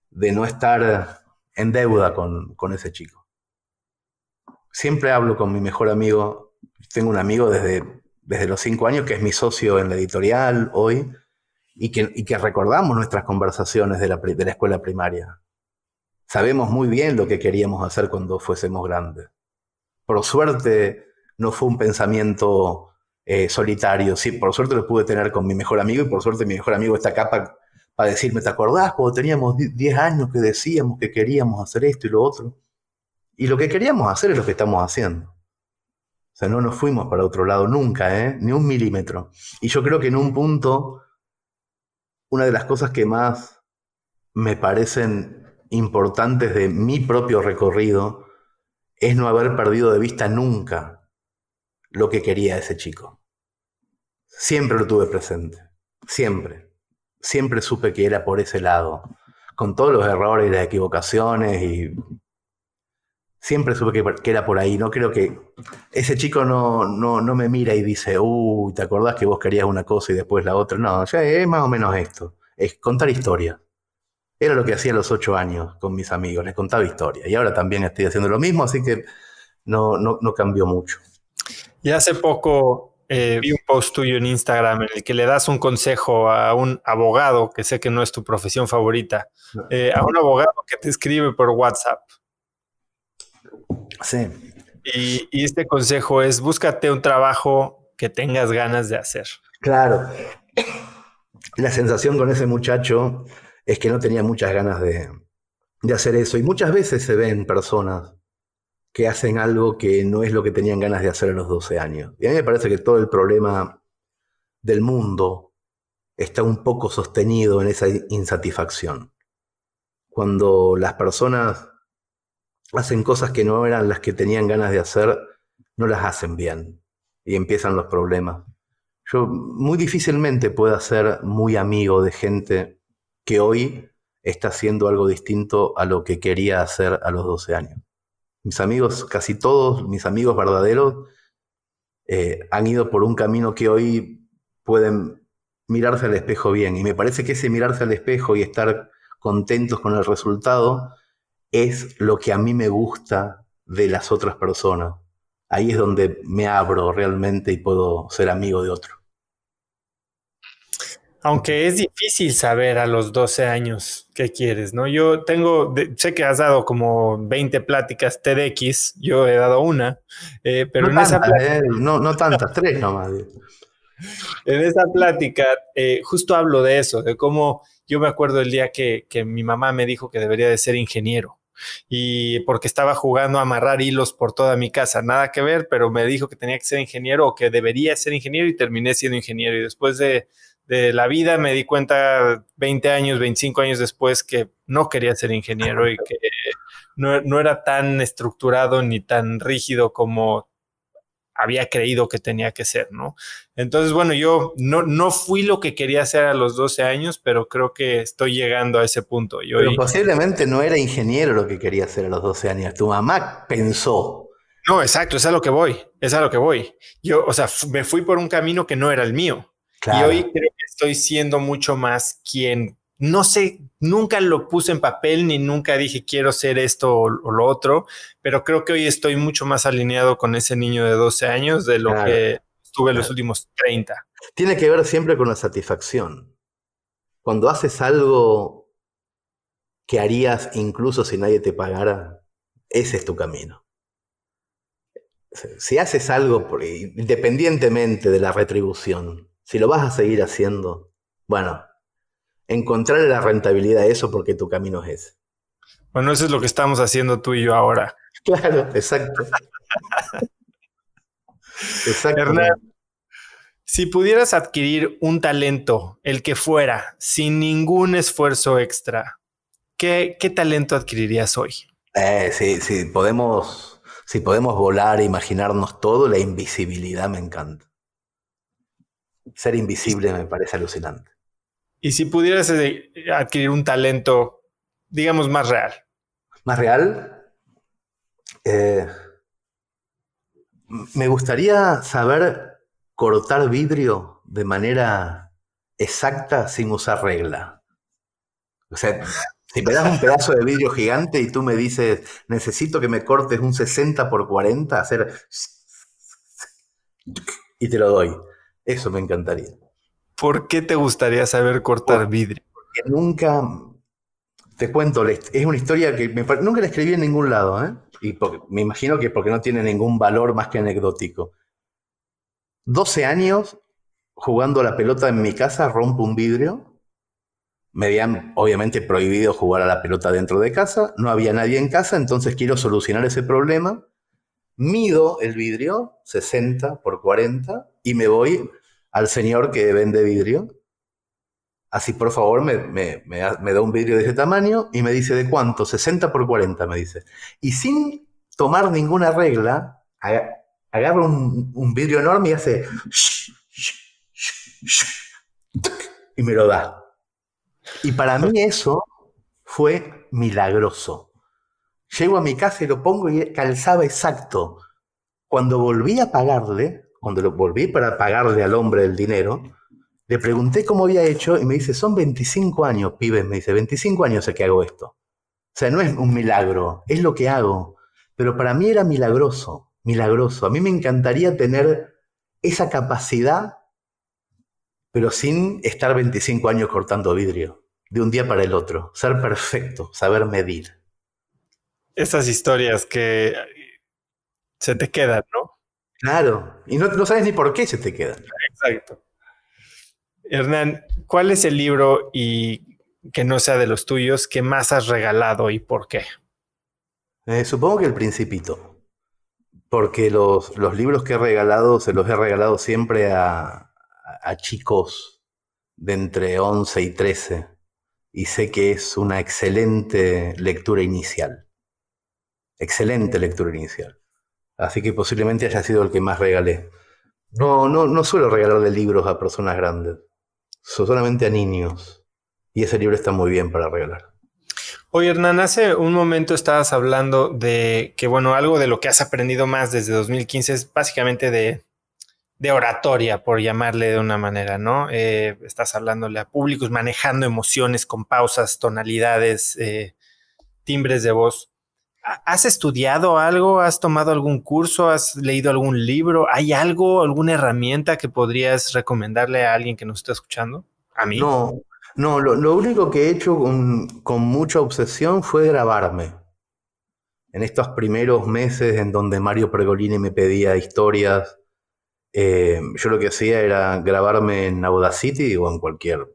de no estar en deuda con, con ese chico. Siempre hablo con mi mejor amigo, tengo un amigo desde desde los cinco años, que es mi socio en la editorial hoy, y que, recordamos nuestras conversaciones de la, escuela primaria. Sabemos muy bien lo que queríamos hacer cuando fuésemos grandes. Por suerte, no fue un pensamiento eh, solitario. Sí, por suerte lo pude tener con mi mejor amigo y por suerte mi mejor amigo está acá para decirme, ¿te acordás cuando teníamos diez años que decíamos que queríamos hacer esto y lo otro? Y lo que queríamos hacer es lo que estamos haciendo. O sea, no nos fuimos para otro lado nunca, ¿eh? ni un milímetro. Y yo creo que en un punto, una de las cosas que más me parecen importantes de mi propio recorrido es no haber perdido de vista nunca lo que quería ese chico. Siempre lo tuve presente, siempre. Siempre supe que era por ese lado, con todos los errores y las equivocaciones y siempre supe que, era por ahí. No creo que ese chico no, no, me mira y dice, uy, ¿te acordás que vos querías una cosa y después la otra? No, es más o menos esto. Es contar historia. Era lo que hacía a los ocho años con mis amigos, les contaba historia. Y ahora también estoy haciendo lo mismo, así que no, no, cambió mucho. Y hace poco eh, vi un post tuyo en Instagram en el que le das un consejo a un abogado, que sé que no es tu profesión favorita, eh, a un abogado que te escribe por WhatsApp Sí. Y, este consejo es búscate un trabajo que tengas ganas de hacer. Claro. La sensación con ese muchacho es que no tenía muchas ganas de, de hacer eso. Y muchas veces se ven personas que hacen algo que no es lo que tenían ganas de hacer en los 12 años. Y a mí me parece que todo el problema del mundo está un poco sostenido en esa insatisfacción. Cuando las personas hacen cosas que no eran las que tenían ganas de hacer, no las hacen bien y empiezan los problemas. Yo muy difícilmente puedo ser muy amigo de gente que hoy está haciendo algo distinto a lo que quería hacer a los 12 años. Mis amigos, casi todos mis amigos verdaderos, eh, han ido por un camino que hoy pueden mirarse al espejo bien. Y me parece que ese mirarse al espejo y estar contentos con el resultado es lo que a mí me gusta de las otras personas. Ahí es donde me abro realmente y puedo ser amigo de otro. Aunque es difícil saber a los 12 años qué quieres, ¿no? Yo tengo, sé que has dado como 20 pláticas TEDx, yo he dado una, eh, pero no en esa eh, no, tantas, tres nomás. En esa plática eh, justo hablo de eso, de cómo yo me acuerdo el día que, que mi mamá me dijo que debería de ser ingeniero y porque estaba jugando a amarrar hilos por toda mi casa, nada que ver, pero me dijo que tenía que ser ingeniero o que debería ser ingeniero y terminé siendo ingeniero. Y después de, de la vida me di cuenta 20 años, 25 años después que no quería ser ingeniero y que no era tan estructurado ni tan rígido como había creído que tenía que ser, ¿no? Entonces, bueno, yo no, no fui lo que quería ser a los 12 años, pero creo que estoy llegando a ese punto. Yo posiblemente no era ingeniero lo que quería ser a los 12 años, tu mamá pensó. No, exacto, es a lo que voy, es a lo que voy. Yo, o sea, me fui por un camino que no era el mío. Y hoy creo que estoy siendo mucho más quien no sé, nunca lo puse en papel ni nunca dije quiero ser esto o, lo otro, pero creo que hoy estoy mucho más alineado con ese niño de 12 años de lo que estuve en los últimos 30. Tiene que ver siempre con la satisfacción. Cuando haces algo que harías incluso si nadie te pagara, ese es tu camino. Si haces algo independientemente de la retribución, si lo vas a seguir haciendo, bueno, encontrar la rentabilidad de eso porque tu camino es Bueno, eso es lo que estamos haciendo tú y yo ahora. Claro, exacto. exacto. Hernán, si pudieras adquirir un talento, el que fuera, sin ningún esfuerzo extra, ¿qué, qué talento adquirirías hoy? Eh, podemos, si podemos volar e imaginarnos todo, la invisibilidad me encanta. Ser invisible me parece alucinante. Y si pudieras eh, adquirir un talento, digamos, más real. ¿Más real? Eh, me gustaría saber cortar vidrio de manera exacta sin usar regla. O sea, si me das un pedazo de vidrio gigante y tú me dices, necesito que me cortes un 60 por 40, hacer... Y te lo doy. Eso me encantaría. ¿Por qué te gustaría saber cortar vidrio? Porque nunca, te cuento, es una historia que nunca la escribí en ningún lado, ¿eh? y me imagino que porque no tiene ningún valor más que anecdótico. 12 años jugando a la pelota en mi casa, rompo un vidrio. Me habían obviamente prohibido jugar a la pelota dentro de casa, no había nadie en casa, entonces quiero solucionar ese problema. Mido el vidrio, 60 por 40, y me voy al señor que vende vidrio. Así, por favor, me, da un vidrio de ese tamaño y me dice, ¿de cuánto? 60 por 40, me dice. Y sin tomar ninguna regla, agarra un, un vidrio enorme y hace... Y me lo da. Y para mí eso fue milagroso. Llego a mi casa y lo pongo y calzaba exacto. Cuando volví a pagarle, cuando lo volví para pagarle al hombre el dinero, le pregunté cómo había hecho y me dice, son 25 años, pibes, me dice, 25 años sé que hago esto. O sea, no es un milagro, es lo que hago. Pero para mí era milagroso, milagroso. A mí me encantaría tener esa capacidad, pero sin estar 25 años cortando vidrio, de un día para el otro, ser perfecto, saber medir. Esas historias que se te quedan, ¿no? Claro, y no, sabes ni por qué se te quedan. Exacto. Hernán, ¿cuál es el libro y que no sea de los tuyos que más has regalado y por qué? Eh, supongo que el Principito, porque los, los, libros que he regalado se los he regalado siempre a, a chicos de entre 11 y 13 y sé que es una excelente lectura inicial. Excelente lectura inicial. Así que posiblemente haya sido el que más regalé. No, no, no suelo regalarle libros a personas grandes, solamente a niños. Y ese libro está muy bien para regalar. Oye, Hernán, hace un momento estabas hablando de que, bueno, algo de lo que has aprendido más desde 2015 es básicamente de, oratoria, por llamarle de una manera, ¿no? Eh, estás hablándole a públicos, manejando emociones con pausas, tonalidades, eh, timbres de voz. ¿Has estudiado algo? ¿Has tomado algún curso? ¿Has leído algún libro? ¿Hay algo, alguna herramienta que podrías recomendarle a alguien que nos está escuchando? ¿A mí? No, no, lo, único que he hecho con, con, mucha obsesión fue grabarme. En estos primeros meses en donde Mario Pergolini me pedía historias, eh, yo lo que hacía era grabarme en Audacity o en cualquier,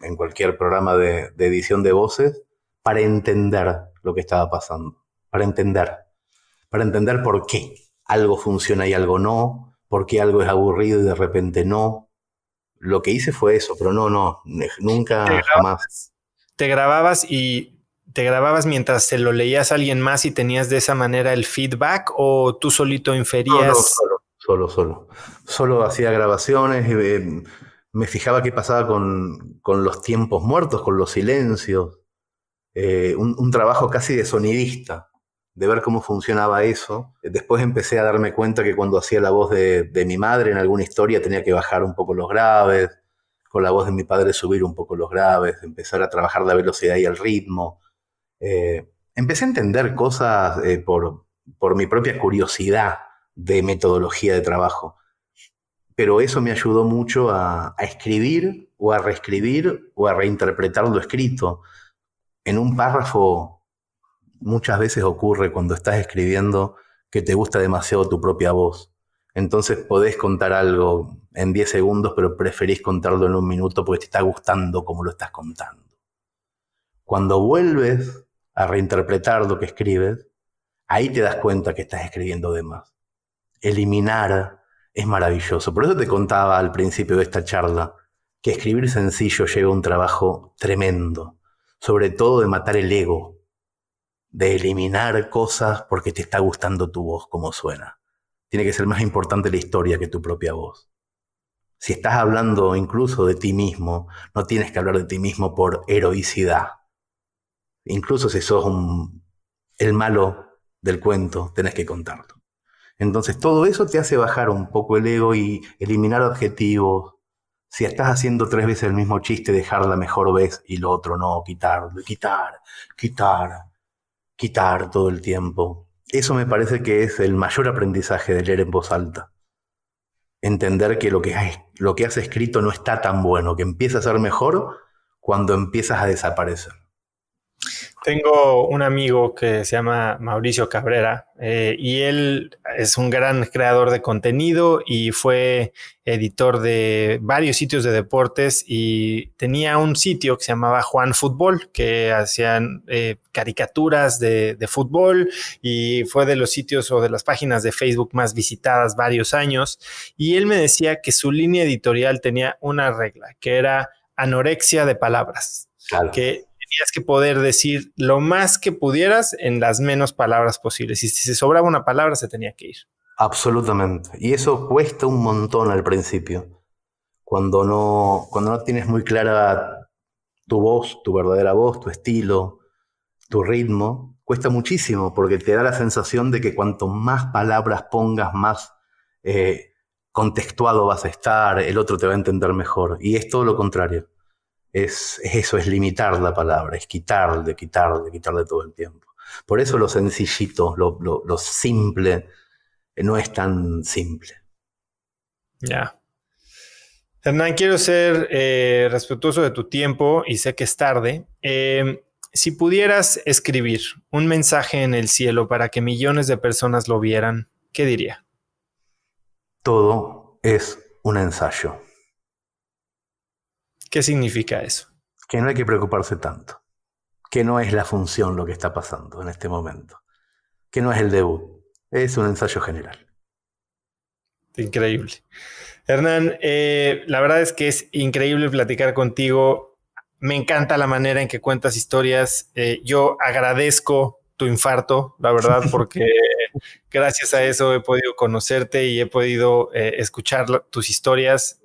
en cualquier programa de edición de voces para entender lo que estaba pasando para entender, para entender por qué algo funciona y algo no, por qué algo es aburrido y de repente no. Lo que hice fue eso, pero no, no, nunca jamás. Te grababas y te grababas mientras se lo leías a alguien más y tenías de esa manera el feedback o tú solito inferías? solo, solo, solo. Solo hacía grabaciones, y eh, em, me fijaba qué pasaba con, con, los tiempos muertos, con los silencios. Eh, un, trabajo casi de sonidista de ver cómo funcionaba eso. Después empecé a darme cuenta que cuando hacía la voz de, mi madre en alguna historia tenía que bajar un poco los graves, con la voz de mi padre subir un poco los graves, empezar a trabajar la velocidad y el ritmo. Eh, empecé a entender cosas eh, por, mi propia curiosidad de metodología de trabajo. Pero eso me ayudó mucho a, a escribir o a reescribir o a reinterpretar lo escrito. En un párrafo muchas veces ocurre cuando estás escribiendo que te gusta demasiado tu propia voz. Entonces podés contar algo en 10 segundos, pero preferís contarlo en un minuto porque te está gustando como lo estás contando. Cuando vuelves a reinterpretar lo que escribes, ahí te das cuenta que estás escribiendo de más. Eliminar es maravilloso. Por eso te contaba al principio de esta charla que escribir sencillo lleva un trabajo tremendo, sobre todo de matar el ego, de eliminar cosas porque te está gustando tu voz como suena. Tiene que ser más importante la historia que tu propia voz. Si estás hablando incluso de ti mismo, no tienes que hablar de ti mismo por heroicidad. Incluso si sos un, el malo del cuento, tenés que contarlo. Entonces todo eso te hace bajar un poco el ego y eliminar adjetivos. Si estás haciendo tres veces el mismo chiste, dejar la mejor vez y lo otro no, quitarlo, quitar, quitar quitar todo el tiempo. Eso me parece que es el mayor aprendizaje de leer en voz alta. Entender que lo que, has, lo que has escrito no está tan bueno, que empieza a ser mejor cuando empiezas a desaparecer. Tengo un amigo que se llama Mauricio Cabrera eh, y él es un gran creador de contenido y fue editor de varios sitios de deportes y tenía un sitio que se llamaba Juan Fútbol, que hacían eh, caricaturas de, fútbol y fue de los sitios o de las páginas de Facebook más visitadas varios años. Y él me decía que su línea editorial tenía una regla, que era anorexia de palabras. Claro tenías que poder decir lo más que pudieras en las menos palabras posibles. Y si se sobraba una palabra, se tenía que ir. Absolutamente. Y eso cuesta un montón al principio. Cuando no, cuando no tienes muy clara tu voz, tu verdadera voz, tu estilo, tu ritmo, cuesta muchísimo porque te da la sensación de que cuanto más palabras pongas, más eh, contextuado vas a estar, el otro te va a entender mejor. Y es todo lo contrario es, eso, es limitar la palabra, es quitarle, quitarle, quitarle todo el tiempo. Por eso lo sencillito, lo, simple, eh, no es tan simple. Ya. Hernán, quiero ser eh, respetuoso de tu tiempo y sé que es tarde. Em, si pudieras escribir un mensaje en el cielo para que millones de personas lo vieran, ¿qué diría? Todo es un ensayo. ¿Qué significa eso? Que no hay que preocuparse tanto, que no es la función lo que está pasando en este momento, que no es el debut, es un ensayo general. Increíble. Hernán, eh, la verdad es que es increíble platicar contigo. Me encanta la manera en que cuentas historias. Eh, yo agradezco tu infarto, la verdad, porque gracias a eso he podido conocerte y he podido eh, escuchar tus historias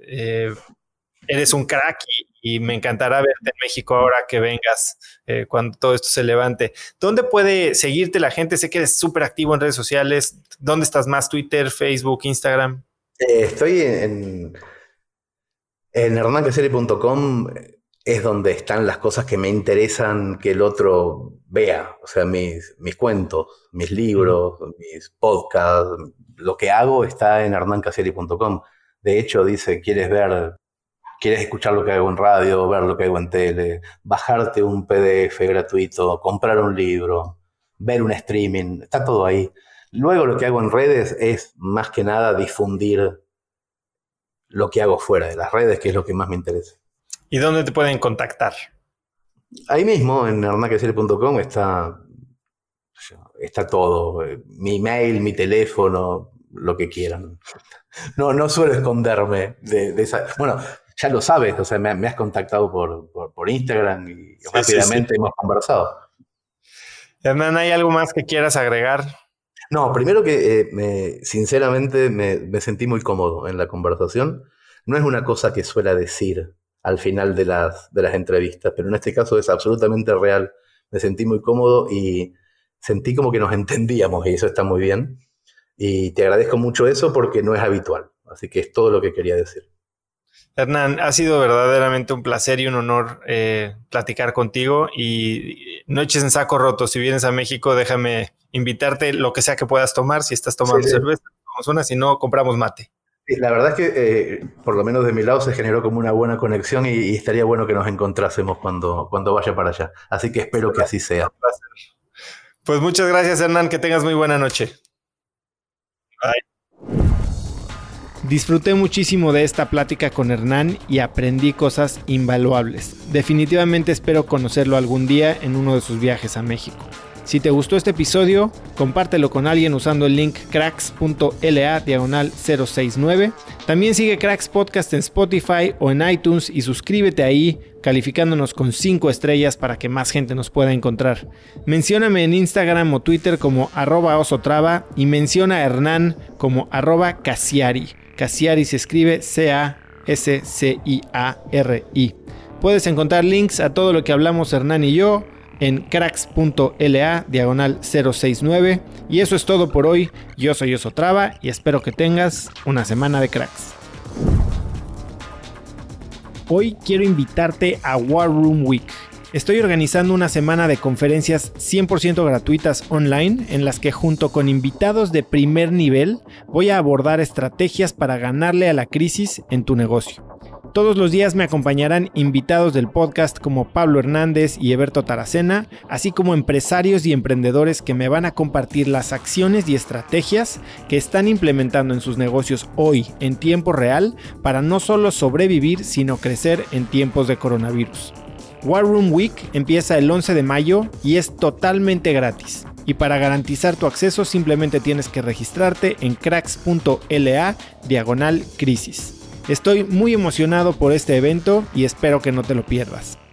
eres un crack y, me encantará verte en México ahora que vengas, eh, cuando todo esto se levante. ¿Dónde puede seguirte la gente? Sé que eres súper activo en redes sociales. ¿Dónde estás más? Twitter, Facebook, Instagram. Eh, estoy en, en es donde están las cosas que me interesan que el otro vea, o sea, mis, mis cuentos, mis libros, mis podcasts, lo que hago está en hernancaseri.com. De hecho, dice, ¿quieres ver quieres escuchar lo que hago en radio, ver lo que hago en tele, bajarte un PDF gratuito, comprar un libro, ver un streaming, está todo ahí. Luego lo que hago en redes es más que nada difundir lo que hago fuera de las redes, que es lo que más me interesa. ¿Y dónde te pueden contactar? Ahí mismo, en hernaquecel.com está, está todo. Mi email, mi teléfono, lo que quieran. No, no suelo esconderme de, de esa. Bueno, ya lo sabes, o sea, me, has contactado por, Instagram y rápidamente hemos conversado. Hernán, ¿hay algo más que quieras agregar? No, primero que eh, me, sinceramente me, sentí muy cómodo en la conversación. No es una cosa que suela decir al final de las, de las entrevistas, pero en este caso es absolutamente real. Me sentí muy cómodo y sentí como que nos entendíamos y eso está muy bien. Y te agradezco mucho eso porque no es habitual. Así que es todo lo que quería decir. Hernán, ha sido verdaderamente un placer y un honor eh, platicar contigo y noches en saco roto. Si vienes a México, déjame invitarte lo que sea que puedas tomar. Si estás tomando cerveza, tomamos una, si no, compramos mate. La verdad es que, eh, por lo menos de mi lado, se generó como una buena conexión y, estaría bueno que nos encontrásemos cuando, cuando vaya para allá. Así que espero que así sea. Pues muchas gracias, Hernán. Que tengas muy buena noche. Disfruté muchísimo de esta plática con Hernán y aprendí cosas invaluables. Definitivamente espero conocerlo algún día en uno de sus viajes a México. Si te gustó este episodio, compártelo con alguien usando el link cracks.la diagonal 069. También sigue Cracks Podcast en Spotify o en iTunes y suscríbete ahí calificándonos con 5 estrellas para que más gente nos pueda encontrar. Mencióname en Instagram o Twitter como arroba osotrava y menciona a Hernán como arroba casiari y se escribe C-A-S-C-I-A-R-I. Puedes encontrar links a todo lo que hablamos Hernán y yo en cracks.la diagonal 069. Y eso es todo por hoy. Yo soy Osotrava y espero que tengas una semana de cracks. Hoy quiero invitarte a War Room Week Estoy organizando una semana de conferencias 100% gratuitas online en las que junto con invitados de primer nivel voy a abordar estrategias para ganarle a la crisis en tu negocio. Todos los días me acompañarán invitados del podcast como Pablo Hernández y Eberto Taracena, así como empresarios y emprendedores que me van a compartir las acciones y estrategias que están implementando en sus negocios hoy en tiempo real para no solo sobrevivir, sino crecer en tiempos de coronavirus. War Room Week empieza el 11 de mayo y es totalmente gratis. Y para garantizar tu acceso simplemente tienes que registrarte en cracks.la diagonal crisis. Estoy muy emocionado por este evento y espero que no te lo pierdas.